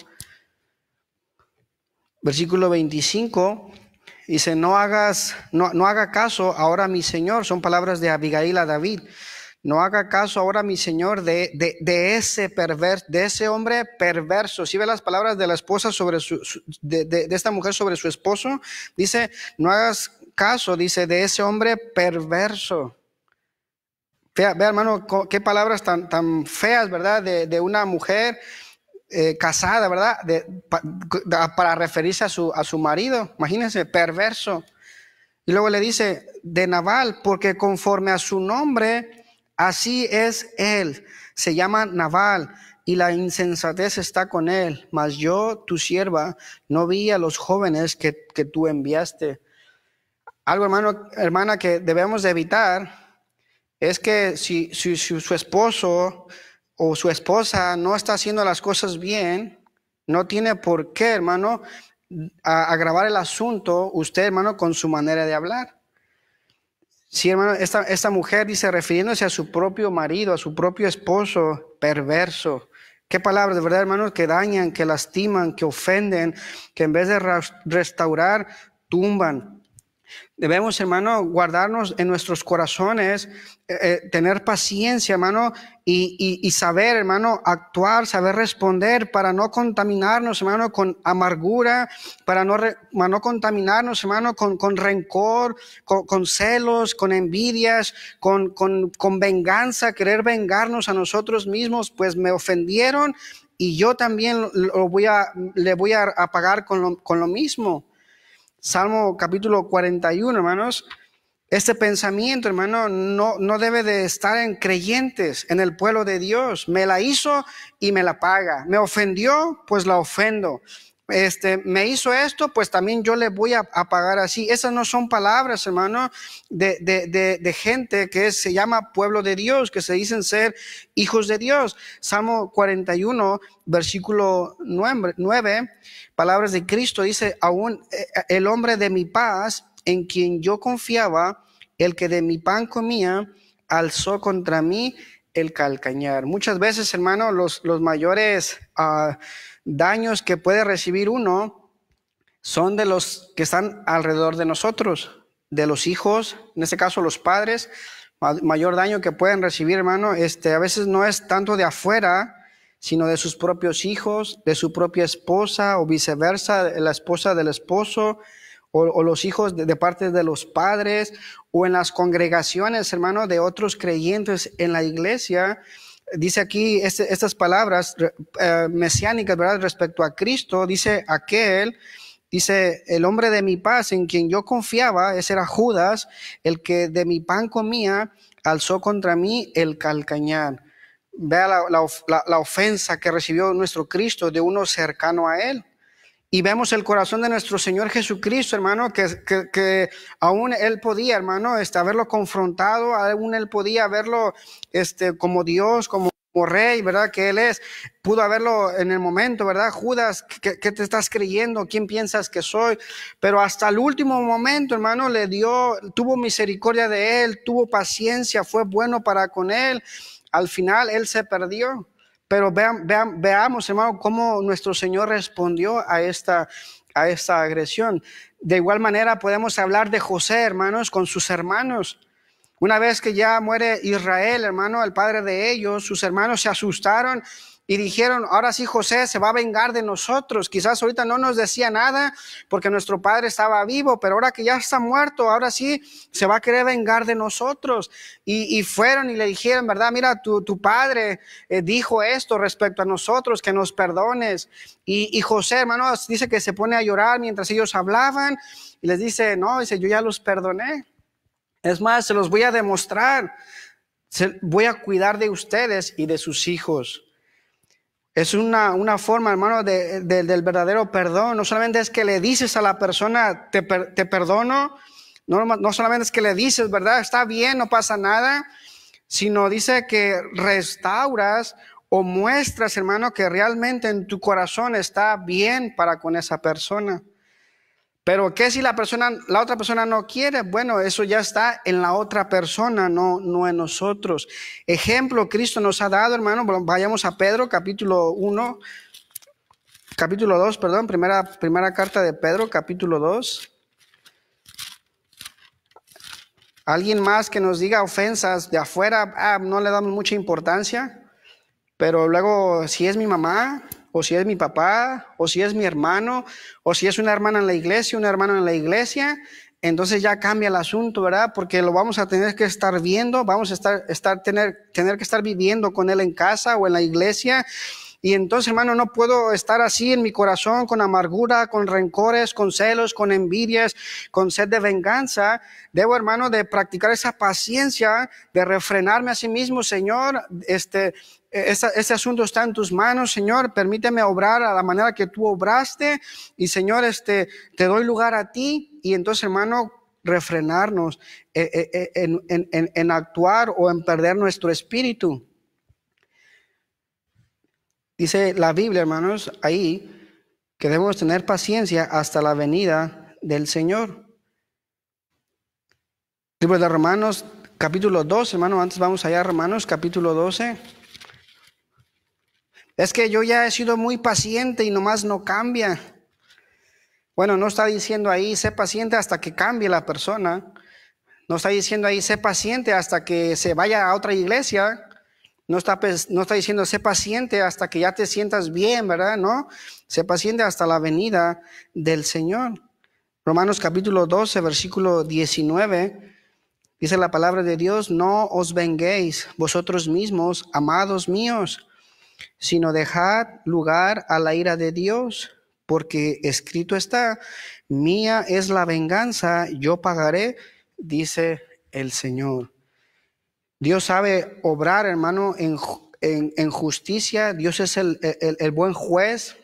versículo 25. Dice, no hagas, no, no haga caso ahora mi Señor. Son palabras de Abigail a David. No haga caso ahora mi Señor de, ese perverso, de ese hombre perverso. Si ve las palabras de la esposa sobre su, de, esta mujer sobre su esposo, dice, no hagas caso, dice, de ese hombre perverso. Vea hermano, qué palabras tan, tan feas, ¿verdad? De, de una mujer eh, casada, ¿verdad? para referirse a su, a su marido, imagínense, perverso. Y luego le dice, de Naval, porque conforme a su nombre, así es él. Se llama Naval y la insensatez está con él. Mas yo, tu sierva, no vi a los jóvenes que, tú enviaste. Algo, hermano, hermana, que debemos de evitar es que si su esposo o su esposa no está haciendo las cosas bien, no tiene por qué, hermano, agravar el asunto usted, hermano, con su manera de hablar. Sí, hermano, esta, esta mujer dice, refiriéndose a su propio marido, a su propio esposo perverso. Qué palabras, de verdad, hermano? que dañan, que lastiman, que ofenden, que en vez de restaurar, tumban. Debemos, hermano, guardarnos en nuestros corazones, eh, eh, tener paciencia, hermano, y, saber, hermano, actuar, saber responder para no contaminarnos, hermano, con amargura, para no, contaminarnos, hermano, con, rencor, con, celos, con envidias, con, venganza, querer vengarnos a nosotros mismos, pues me ofendieron y yo también voy a, le voy a, pagar con con lo mismo. Salmo capítulo 41, hermanos, este pensamiento, hermano, no, no debe de estar en creyentes, en el pueblo de Dios. Me la hizo y me la paga. Me ofendió, pues la ofendo este, me hizo esto, pues también yo le voy a, pagar así. Esas no son palabras, hermano, de, de, de, gente que se llama pueblo de Dios, que se dicen ser hijos de Dios. Salmo 41, versículo 9, palabras de Cristo, dice, aún eh, el hombre de mi paz, en quien yo confiaba, el que de mi pan comía, alzó contra mí el calcañar. Muchas veces, hermano, los, los mayores... Ah, daños que puede recibir uno son de los que están alrededor de nosotros, de los hijos, en este caso los padres. Mayor daño que pueden recibir, hermano, este, a veces no es tanto de afuera, sino de sus propios hijos, de su propia esposa o viceversa, la esposa del esposo o, los hijos de, de, parte de los padres o en las congregaciones, hermano, de otros creyentes en la iglesia dice aquí este, estas palabras eh, mesiánicas, ¿verdad? Respecto a Cristo, dice aquel, dice el hombre de mi paz en quien yo confiaba, ese era Judas, el que de mi pan comía, alzó contra mí el calcañán. Vea la ofensa que recibió nuestro Cristo de uno cercano a él y vemos el corazón de nuestro Señor Jesucristo, hermano, que, que, aún Él podía, hermano, este, haberlo confrontado, aún Él podía verlo este, como Dios, como, Rey, ¿verdad? Que Él es. Pudo haberlo en el momento, ¿verdad? Judas, que ¿qué, te estás creyendo? ¿Quién piensas que soy? Pero hasta el último momento, hermano, le dio, tuvo misericordia de Él, tuvo paciencia, fue bueno para con Él. Al final Él se perdió. Pero veamos, hermano, cómo nuestro Señor respondió a esta, a esta agresión. De igual manera podemos hablar de José, hermanos, con sus hermanos. Una vez que ya muere Israel, hermano, el padre de ellos, sus hermanos se asustaron y dijeron, ahora sí José se va a vengar de nosotros. Quizás ahorita no nos decía nada porque nuestro padre estaba vivo, pero ahora que ya está muerto, ahora sí se va a querer vengar de nosotros. Y, fueron y le dijeron, ¿verdad? Mira, tu, tu padre eh, dijo esto respecto a nosotros, que nos perdones. Y, y José, hermanos, dice que se pone a llorar mientras ellos hablaban y les dice, no, dice, yo ya los perdoné. Es más, se los voy a demostrar. Se, voy a cuidar de ustedes y de sus hijos. Es una, una forma, hermano, de, del verdadero perdón. No solamente es que le dices a la persona, te, te perdono, no, no, solamente es que le dices, ¿verdad? Está bien, no pasa nada, sino dice que restauras o muestras, hermano, que realmente en tu corazón está bien para con esa persona. Pero ¿qué si la persona, la otra persona no quiere? Bueno, eso ya está en la otra persona, no, no en nosotros. Ejemplo, Cristo nos ha dado, hermano. Vayamos a Pedro, capítulo 1, capítulo 2, perdón, primera, primera carta de Pedro, capítulo 2. Alguien más que nos diga ofensas de afuera, ah, no le damos mucha importancia, pero luego si es mi mamá, o si es mi papá, o si es mi hermano, o si es una hermana en la iglesia, un hermano en la iglesia, entonces ya cambia el asunto, ¿verdad? Porque lo vamos a tener que estar viendo, vamos a estar, estar tener, tener que estar viviendo con él en casa o en la iglesia. Y entonces, hermano, no puedo estar así en mi corazón con amargura, con rencores, con celos, con envidias, con sed de venganza. Debo, hermano, de practicar esa paciencia, de refrenarme a sí mismo, Señor, este, este asunto está en tus manos, Señor. Permíteme obrar a la manera que tú obraste. Y, Señor, este, te doy lugar a ti. Y entonces, hermano, refrenarnos e-, e-, en, actuar o en perder nuestro espíritu. Dice la Biblia, hermanos, ahí que debemos tener paciencia hasta la venida del Señor. Libro de Romanos, capítulo 12, hermano, antes vamos allá, Romanos, capítulo 12. Es que yo ya he sido muy paciente y nomás no cambia. Bueno, no está diciendo ahí, sé paciente hasta que cambie la persona. No está diciendo ahí, sé paciente hasta que se vaya a otra iglesia. No está, pues, no está diciendo, sé paciente hasta que ya te sientas bien, ¿verdad? No, sé paciente hasta la venida del Señor. Romanos capítulo 12, versículo 19, dice la palabra de Dios, no os venguéis vosotros mismos, amados míos sino dejad lugar a la ira de Dios, porque escrito está, mía es la venganza, yo pagaré, dice el Señor. Dios sabe obrar, hermano, en, en, justicia, Dios es el, buen juez,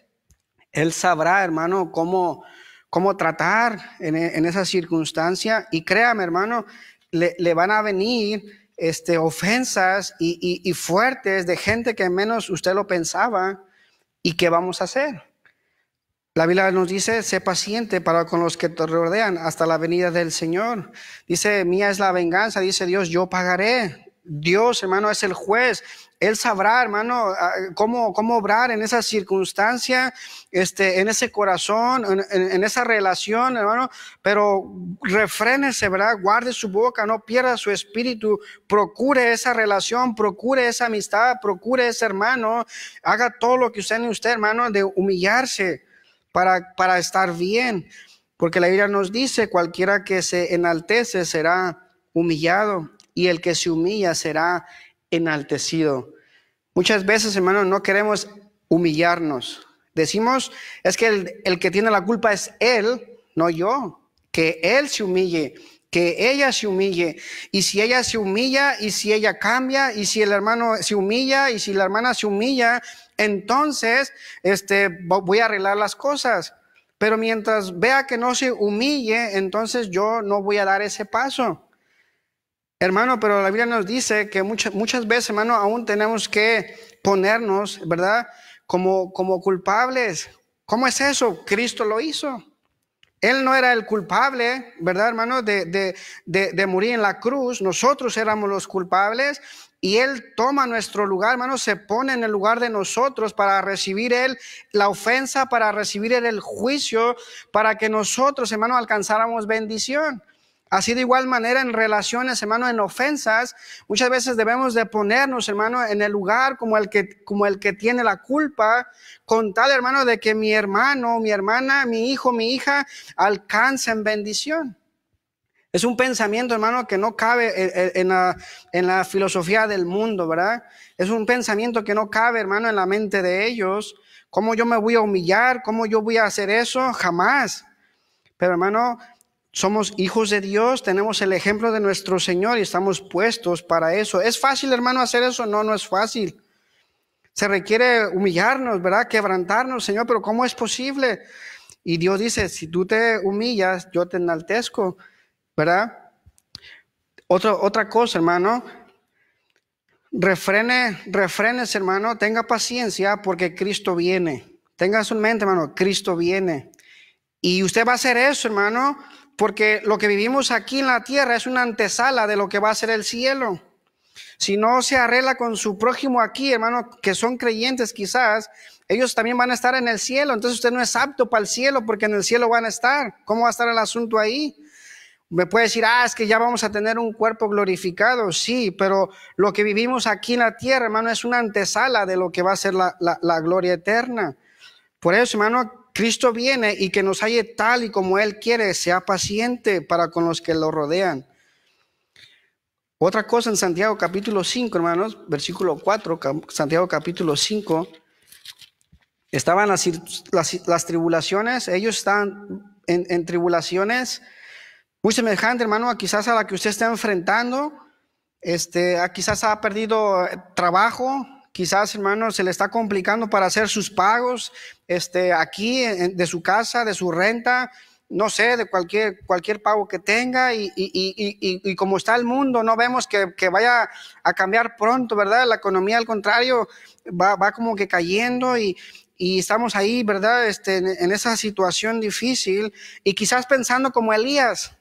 Él sabrá, hermano, cómo, cómo tratar en, esa circunstancia, y créame, hermano, le, le van a venir este, ofensas y, y fuertes de gente que menos usted lo pensaba. ¿Y qué vamos a hacer? La Biblia nos dice, sé paciente para con los que te rodean hasta la venida del Señor. Dice, mía es la venganza, dice Dios, yo pagaré. Dios, hermano, es el juez. Él sabrá, hermano, ah, cómo, cómo obrar en esa circunstancia, este, en ese corazón, en, esa relación, hermano. Pero refrénese, ¿verdad? Guarde su boca, no pierda su espíritu. Procure esa relación, procure esa amistad, procure ese hermano. Haga todo lo que usted en usted, hermano, de humillarse para, para estar bien. Porque la Biblia nos dice, cualquiera que se enaltece será humillado y el que se humilla será enaltecido. Muchas veces, hermano, no queremos humillarnos. Decimos, es que el, el que tiene la culpa es él, no yo. Que él se humille, que ella se humille. Y si ella se humilla, y si ella cambia, y si el hermano se humilla, y si la hermana se humilla, entonces este, voy a arreglar las cosas. Pero mientras vea que no se humille, entonces yo no voy a dar ese paso. Hermano, pero la Biblia nos dice que muchas, muchas veces, hermano, aún tenemos que ponernos, ¿verdad? Como, como culpables. ¿Cómo es eso? Cristo lo hizo. Él no era el culpable, ¿verdad, hermano? De, de morir en la cruz. Nosotros éramos los culpables y Él toma nuestro lugar, hermano, se pone en el lugar de nosotros para recibir Él la ofensa, para recibir Él el juicio, para que nosotros, hermano, alcanzáramos bendición. Así de igual manera en relaciones, hermano, en ofensas, muchas veces debemos de ponernos, hermano, en el lugar como el que, como el que tiene la culpa, con tal, hermano, de que mi hermano, mi hermana, mi hijo, mi hija alcancen bendición. Es un pensamiento, hermano, que no cabe e, e, en la, en la filosofía del mundo, ¿verdad? Es un pensamiento que no cabe, hermano, en la mente de ellos. ¿Cómo yo me voy a humillar? ¿Cómo yo voy a hacer eso? Jamás. Pero, hermano, somos hijos de Dios, tenemos el ejemplo de nuestro Señor y estamos puestos para eso. ¿Es fácil, hermano, hacer eso? No, no es fácil. Se requiere humillarnos, ¿verdad? Quebrantarnos, Señor, pero ¿cómo es posible? Y Dios dice, si tú te humillas, yo te enaltezco, ¿verdad? Otra otra cosa, hermano, refrene, refrenes, hermano, tenga paciencia porque Cristo viene. Tenga su mente, hermano, Cristo viene. Y usted va a hacer eso, hermano, porque lo que vivimos aquí en la tierra es una antesala de lo que va a ser el cielo. Si no se arregla con su prójimo aquí, hermano, que son creyentes quizás, ellos también van a estar en el cielo. Entonces usted no es apto para el cielo porque en el cielo van a estar. ¿Cómo va a estar el asunto ahí? Me puede decir, ah, es que ya vamos a tener un cuerpo glorificado. Sí, pero lo que vivimos aquí en la tierra, hermano, es una antesala de lo que va a ser la, gloria eterna. Por eso, hermano, Cristo viene y que nos halle tal y como Él quiere, sea paciente para con los que lo rodean. Otra cosa en Santiago capítulo 5, hermanos, versículo 4, Santiago capítulo 5, estaban las, las, tribulaciones, ellos están en, tribulaciones muy semejante, hermano, a quizás a la que usted está enfrentando, este, quizás ha perdido eh, trabajo, Quizás, hermano, se le está complicando para hacer sus pagos este, aquí de su casa, de su renta, no sé, de cualquier, cualquier pago que tenga. Y, como está el mundo, no vemos que, vaya a cambiar pronto, ¿verdad? La economía, al contrario, va, como que cayendo y, estamos ahí, ¿verdad? Este, en, esa situación difícil y quizás pensando como Elías.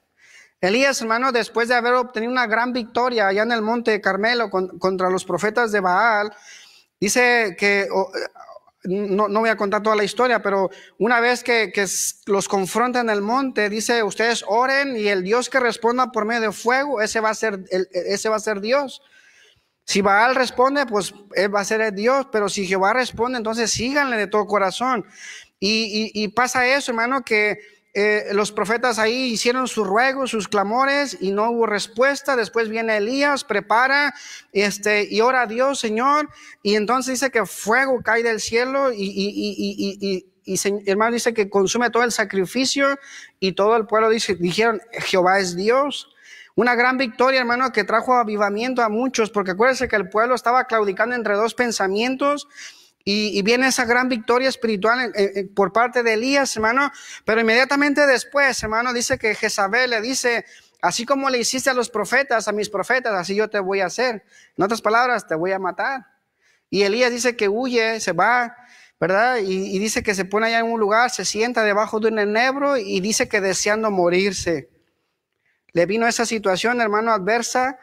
Elías, hermano, después de haber obtenido una gran victoria allá en el monte de Carmelo contra los profetas de Baal, Dice que, eh, no, voy a contar toda la historia, pero una vez que, los confrontan en el monte, dice, ustedes oren y el Dios que responda por medio de fuego, ese va a ser, e, ese va a ser Dios. Si Baal responde, pues él va a ser el Dios, pero si Jehová responde, entonces síganle de todo corazón. y pasa eso, hermano, que eh, los profetas ahí hicieron sus ruegos, sus clamores y no hubo respuesta. Después viene Elías, prepara este, y ora a Dios, Señor. Y entonces dice que fuego cae del cielo y, y, hermano dice que consume todo el sacrificio y todo el pueblo dijeron, Jehová es Dios. Una gran victoria, hermano, que trajo avivamiento a muchos, porque acuérdense que el pueblo estaba claudicando entre dos pensamientos y, viene esa gran victoria espiritual por parte de Elías, hermano. Pero inmediatamente después, hermano, dice que Jezabel le dice, así como le hiciste a los profetas, a mis profetas, así yo te voy a hacer. En otras palabras, te voy a matar. Y Elías dice que huye, se va, ¿verdad? Y, y dice que se pone allá en un lugar, se sienta debajo de un enebro y dice que deseando morirse. Le vino esa situación, hermano, adversa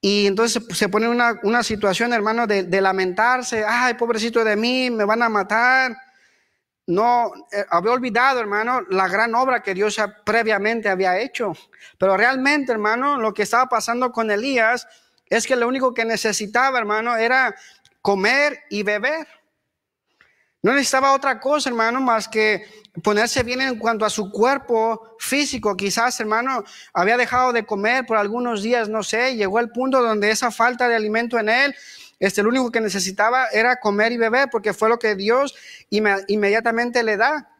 y entonces se pone una, una situación, hermano, de, lamentarse, ay, pobrecito de mí, me van a matar. No, eh, había olvidado, hermano, la gran obra que Dios previamente había hecho. Pero realmente, hermano, lo que estaba pasando con Elías es que lo único que necesitaba, hermano, era comer y beber. No necesitaba otra cosa, hermano, más que ponerse bien en cuanto a su cuerpo físico, quizás, hermano, había dejado de comer por algunos días, no sé, llegó el punto donde esa falta de alimento en él, este, lo único que necesitaba era comer y beber, porque fue lo que Dios inmediatamente le da.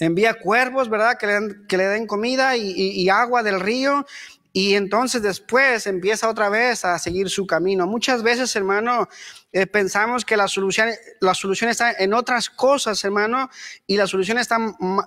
Envía cuervos, ¿verdad? Que le, den, comida y agua del río. Y entonces después empieza otra vez a seguir su camino. Muchas veces, hermano, eh, pensamos que la solución, la solución está en otras cosas, hermano, y la solución está,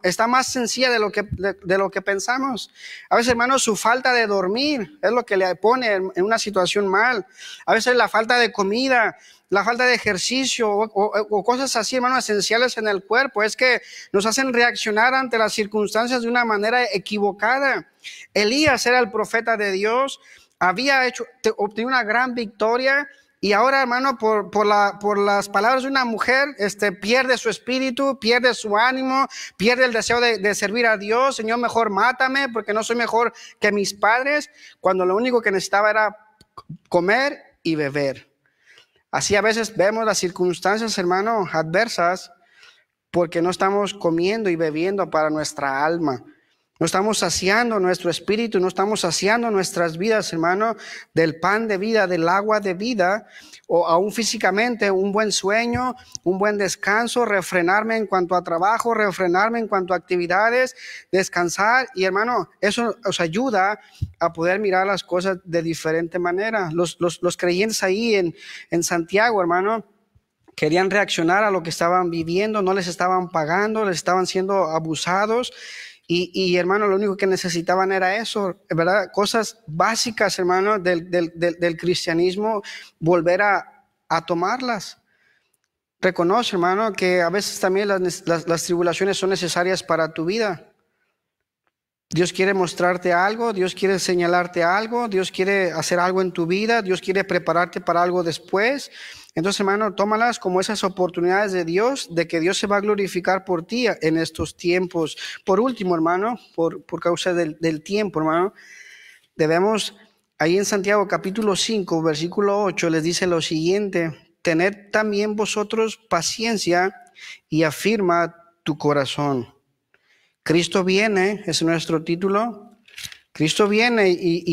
está más sencilla de lo, que, de, lo que pensamos. A veces, hermano, su falta de dormir es lo que le pone en una situación mal. A veces la falta de comida, la falta de ejercicio o, cosas así, hermano, esenciales en el cuerpo, es que nos hacen reaccionar ante las circunstancias de una manera equivocada. Elías era el profeta de Dios, había hecho, obtenido una gran victoria, y ahora, hermano, por, las palabras de una mujer, este, pierde su espíritu, pierde su ánimo, pierde el deseo de, de, servir a Dios. Señor, mejor mátame porque no soy mejor que mis padres, cuando lo único que necesitaba era comer y beber. Así a veces vemos las circunstancias, hermano, adversas, porque no estamos comiendo y bebiendo para nuestra alma. No estamos saciando nuestro espíritu, no estamos saciando nuestras vidas, hermano, del pan de vida, del agua de vida, o aún físicamente, un buen sueño, un buen descanso, refrenarme en cuanto a trabajo, refrenarme en cuanto a actividades, descansar. Y hermano, eso os ayuda a poder mirar las cosas de diferente manera. Los, creyentes ahí en, en Santiago, hermano, querían reaccionar a lo que estaban viviendo, no les estaban pagando, les estaban siendo abusados y, hermano, lo único que necesitaban era eso, ¿verdad? Cosas básicas, hermano, del, cristianismo, volver a, tomarlas. Reconoce, hermano, que a veces también las, las tribulaciones son necesarias para tu vida. Dios quiere mostrarte algo, Dios quiere señalarte algo, Dios quiere hacer algo en tu vida, Dios quiere prepararte para algo después. Entonces, hermano, tómalas como esas oportunidades de Dios, de que Dios se va a glorificar por ti en estos tiempos. Por último, hermano, por, por causa del, tiempo, hermano, debemos, ahí en Santiago capítulo 5, versículo 8, les dice lo siguiente, tened también vosotros paciencia y afirma tu corazón. Cristo viene, es nuestro título. Cristo viene y,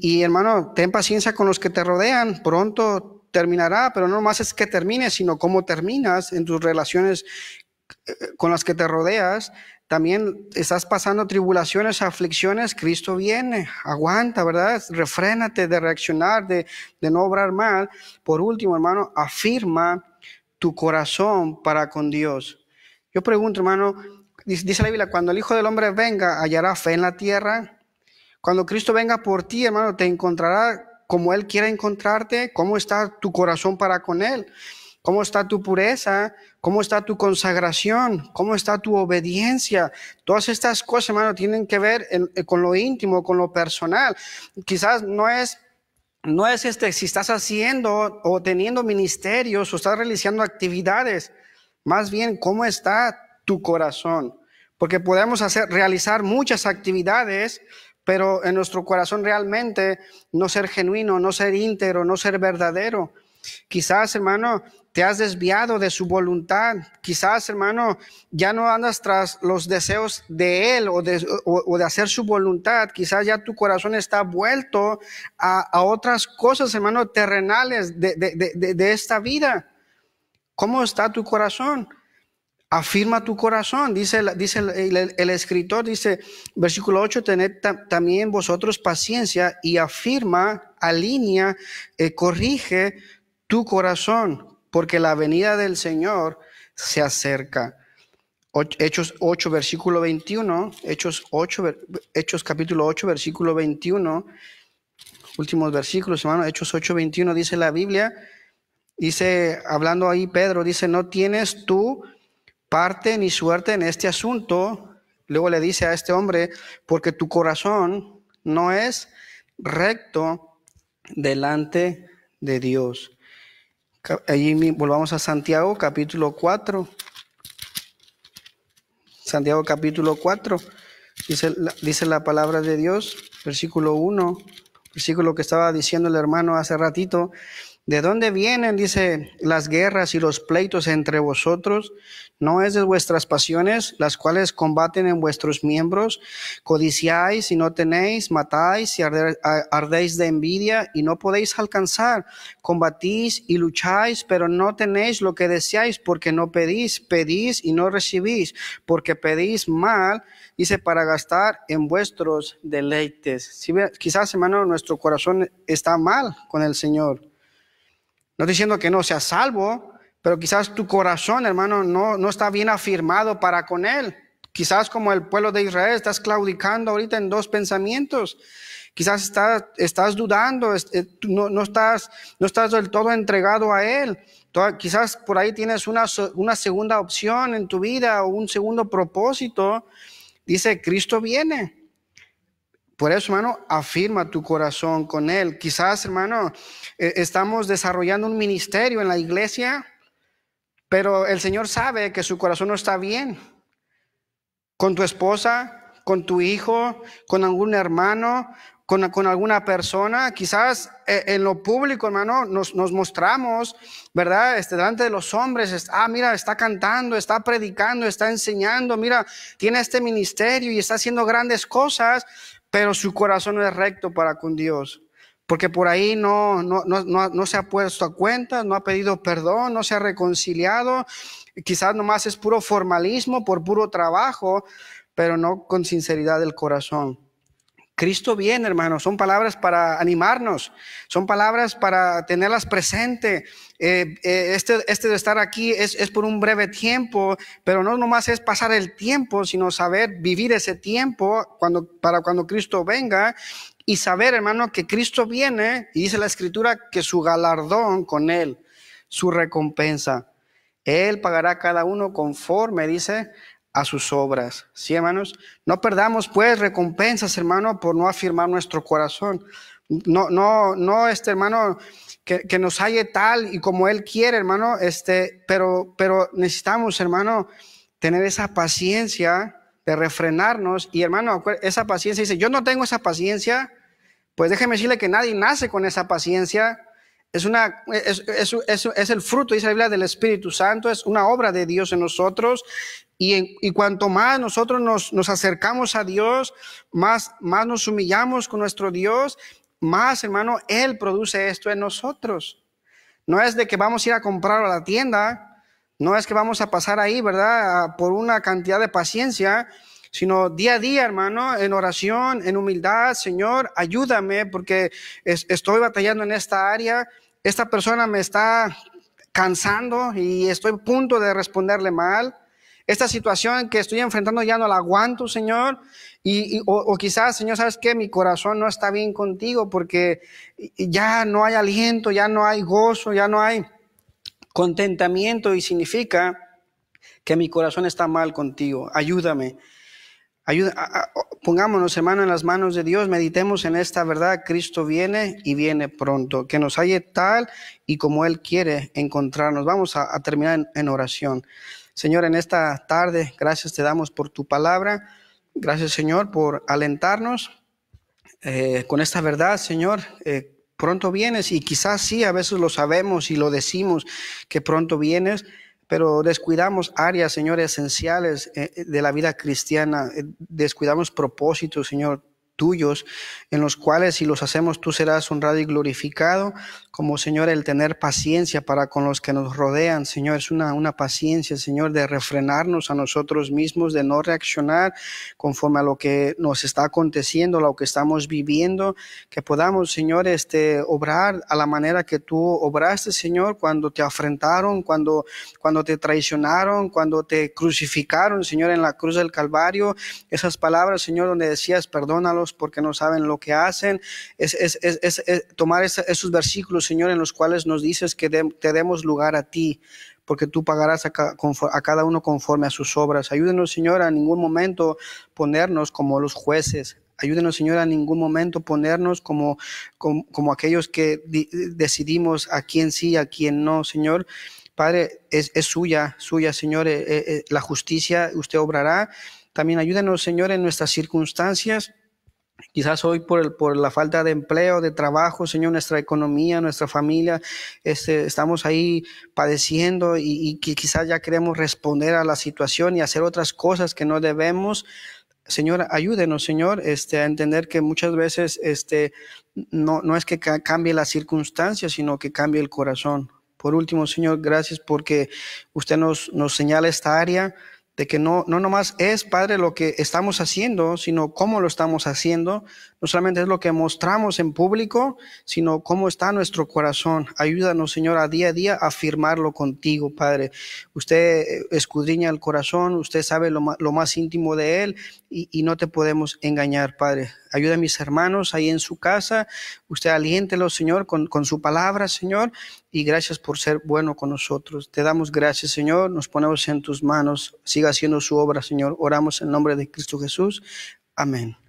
y, hermano, ten paciencia con los que te rodean. Pronto terminará, pero no más es que termine, sino cómo terminas en tus relaciones eh, eh, con las que te rodeas. También estás pasando tribulaciones, aflicciones, Cristo viene, aguanta, ¿verdad? Refrénate de reaccionar, de, de no obrar mal. Por último, hermano, afirma tu corazón para con Dios. Yo pregunto, hermano, dice la Biblia, cuando el Hijo del Hombre venga, hallará fe en la tierra. Cuando Cristo venga por ti, hermano, te encontrará como Él quiere encontrarte, cómo está tu corazón para con Él, cómo está tu pureza, cómo está tu consagración, cómo está tu obediencia. Todas estas cosas, hermano, tienen que ver eh, con lo íntimo, con lo personal. Quizás no es no es este, si estás haciendo o teniendo ministerios o estás realizando actividades, más bien cómo está tu corazón. Porque podemos hacer, realizar muchas actividades, pero en nuestro corazón realmente no ser genuino, no ser íntegro, no ser verdadero. Quizás, hermano, te has desviado de su voluntad. Quizás, hermano, ya no andas tras los deseos de Él o de, hacer su voluntad. Quizás ya tu corazón está vuelto a, otras cosas, hermano, terrenales de, de esta vida. ¿Cómo está tu corazón? afirma tu corazón. Dice, el, escritor, dice, versículo 8, tened también vosotros paciencia y afirma, alinea, eh, corrige tu corazón, porque la venida del Señor se acerca. Hechos 8, versículo 21, Hechos, 8, Hechos capítulo 8, versículo 21, últimos versículos, hermano, Hechos 8, 21 dice la Biblia, dice, hablando ahí Pedro, dice, no tienes tú parte ni suerte en este asunto. Luego le dice a este hombre, porque tu corazón no es recto delante de Dios. Allí volvamos a Santiago capítulo 4. Santiago capítulo 4. Dice, dice la palabra de Dios, versículo 1, versículo que estaba diciendo el hermano hace ratito. ¿De dónde vienen, dice, las guerras y los pleitos entre vosotros? No es de vuestras pasiones las cuales combaten en vuestros miembros. Codiciáis y no tenéis, matáis y ardéis de envidia y no podéis alcanzar. Combatís y lucháis, pero no tenéis lo que deseáis porque no pedís. Pedís y no recibís porque pedís mal, dice, para gastar en vuestros deleites. Si, quizás, hermano, nuestro corazón está mal con el Señor. No diciendo que no sea salvo, pero quizás tu corazón, hermano, no, no está bien afirmado para con Él. Quizás como el pueblo de Israel estás claudicando ahorita en dos pensamientos. Quizás estás, estás dudando, eh, no, no, estás, no estás del todo entregado a Él. Quizás por ahí tienes una, una segunda opción en tu vida o un segundo propósito. Dice, Cristo viene. Por eso, hermano, afirma tu corazón con Él. Quizás, hermano, eh, estamos desarrollando un ministerio en la iglesia pero el Señor sabe que su corazón no está bien. Con tu esposa, con tu hijo, con algún hermano, con, alguna persona. Quizás eh, en lo público, hermano, nos, mostramos, ¿verdad? Este, delante de los hombres, ah, mira, está cantando, está predicando, está enseñando, mira, tiene este ministerio y está haciendo grandes cosas, pero su corazón no es recto para con Dios porque por ahí no, no, no, no, se ha puesto a cuenta, no ha pedido perdón, no se ha reconciliado, quizás nomás es puro formalismo por puro trabajo, pero no con sinceridad del corazón. Cristo viene, hermanos, son palabras para animarnos, son palabras para tenerlas presente. Eh, eh, este, este, de estar aquí es, es, por un breve tiempo, pero no nomás es pasar el tiempo, sino saber vivir ese tiempo cuando, para cuando Cristo venga y saber, hermano, que Cristo viene y dice la escritura que su galardón con él, su recompensa, él pagará cada uno conforme, dice, a sus obras. ¿Sí, hermanos? No perdamos, pues, recompensas, hermano, por no afirmar nuestro corazón. No, no, no, este hermano, que, que, nos halle tal y como Él quiere, hermano, este, pero, pero necesitamos, hermano, tener esa paciencia refrenarnos. Y hermano, esa paciencia dice, yo no tengo esa paciencia, pues déjeme decirle que nadie nace con esa paciencia. Es, una, es, es, es, el fruto, dice la Biblia, del Espíritu Santo, es una obra de Dios en nosotros. Y, en, cuanto más nosotros nos, nos, acercamos a Dios, más, más nos humillamos con nuestro Dios, más, hermano, Él produce esto en nosotros. No es de que vamos a ir a comprar a la tienda no es que vamos a pasar ahí, ¿verdad? Por una cantidad de paciencia, sino día a día, hermano, en oración, en humildad, Señor, ayúdame porque estoy batallando en esta área, esta persona me está cansando y estoy a punto de responderle mal. Esta situación que estoy enfrentando ya no la aguanto, Señor. Y, o, o, quizás, Señor, sabes que mi corazón no está bien contigo porque ya no hay aliento, ya no hay gozo, ya no hay Contentamiento y significa que mi corazón está mal contigo. Ayúdame. Ayuda, pongámonos, hermano, en las manos de Dios, meditemos en esta verdad, Cristo viene y viene pronto, que nos halle tal y como Él quiere encontrarnos. Vamos a, terminar en, oración. Señor, en esta tarde, gracias te damos por tu palabra, gracias Señor por alentarnos eh, con esta verdad, Señor. Eh, pronto vienes y quizás sí, a veces lo sabemos y lo decimos que pronto vienes, pero descuidamos áreas, Señor, esenciales eh, de la vida cristiana, eh, descuidamos propósitos, Señor, tuyos, en los cuales si los hacemos tú serás honrado y glorificado, como Señor el tener paciencia para con los que nos rodean, Señor, es una, una paciencia, Señor, de refrenarnos a nosotros mismos, de no reaccionar conforme a lo que nos está aconteciendo, lo que estamos viviendo, que podamos, Señor, este, obrar a la manera que tú obraste, Señor, cuando te afrentaron, cuando, cuando te traicionaron, cuando te crucificaron, Señor, en la cruz del Calvario, esas palabras, Señor, donde decías, perdónalos porque no saben lo que hacen. Es, es, tomar esos versículos, Señor, en los cuales nos dices que te demos lugar a ti, porque tú pagarás a, cada uno conforme a sus obras. Ayúdenos, Señor, a ningún momento ponernos como los jueces. Ayúdenos, Señor, a ningún momento ponernos como, como, aquellos que decidimos a quién sí, a quién no, Señor. Padre, es, suya, suya, Señor, eh, eh, eh, la justicia usted obrará. También ayúdenos, Señor, en nuestras circunstancias Quizás hoy por, por la falta de empleo, de trabajo, Señor, nuestra economía, nuestra familia, este, estamos ahí padeciendo y, y quizás ya queremos responder a la situación y hacer otras cosas que no debemos. Señor, ayúdenos, Señor, este, a entender que muchas veces este, no, no es que cambie las circunstancia sino que cambie el corazón. Por último, Señor, gracias porque usted nos, nos señala esta área de que no, no nomás es, Padre, lo que estamos haciendo, sino cómo lo estamos haciendo, no solamente es lo que mostramos en público, sino cómo está nuestro corazón. Ayúdanos, Señor, a día a día a afirmarlo contigo, Padre. Usted eh, escudriña el corazón, usted sabe lo, más íntimo de él y, no te podemos engañar, Padre. Ayuda a mis hermanos ahí en su casa. Usted aliéntelo, Señor, con, con, su palabra, Señor. Y gracias por ser bueno con nosotros. Te damos gracias, Señor. Nos ponemos en tus manos. Siga haciendo su obra, Señor. Oramos en nombre de Cristo Jesús. Amén.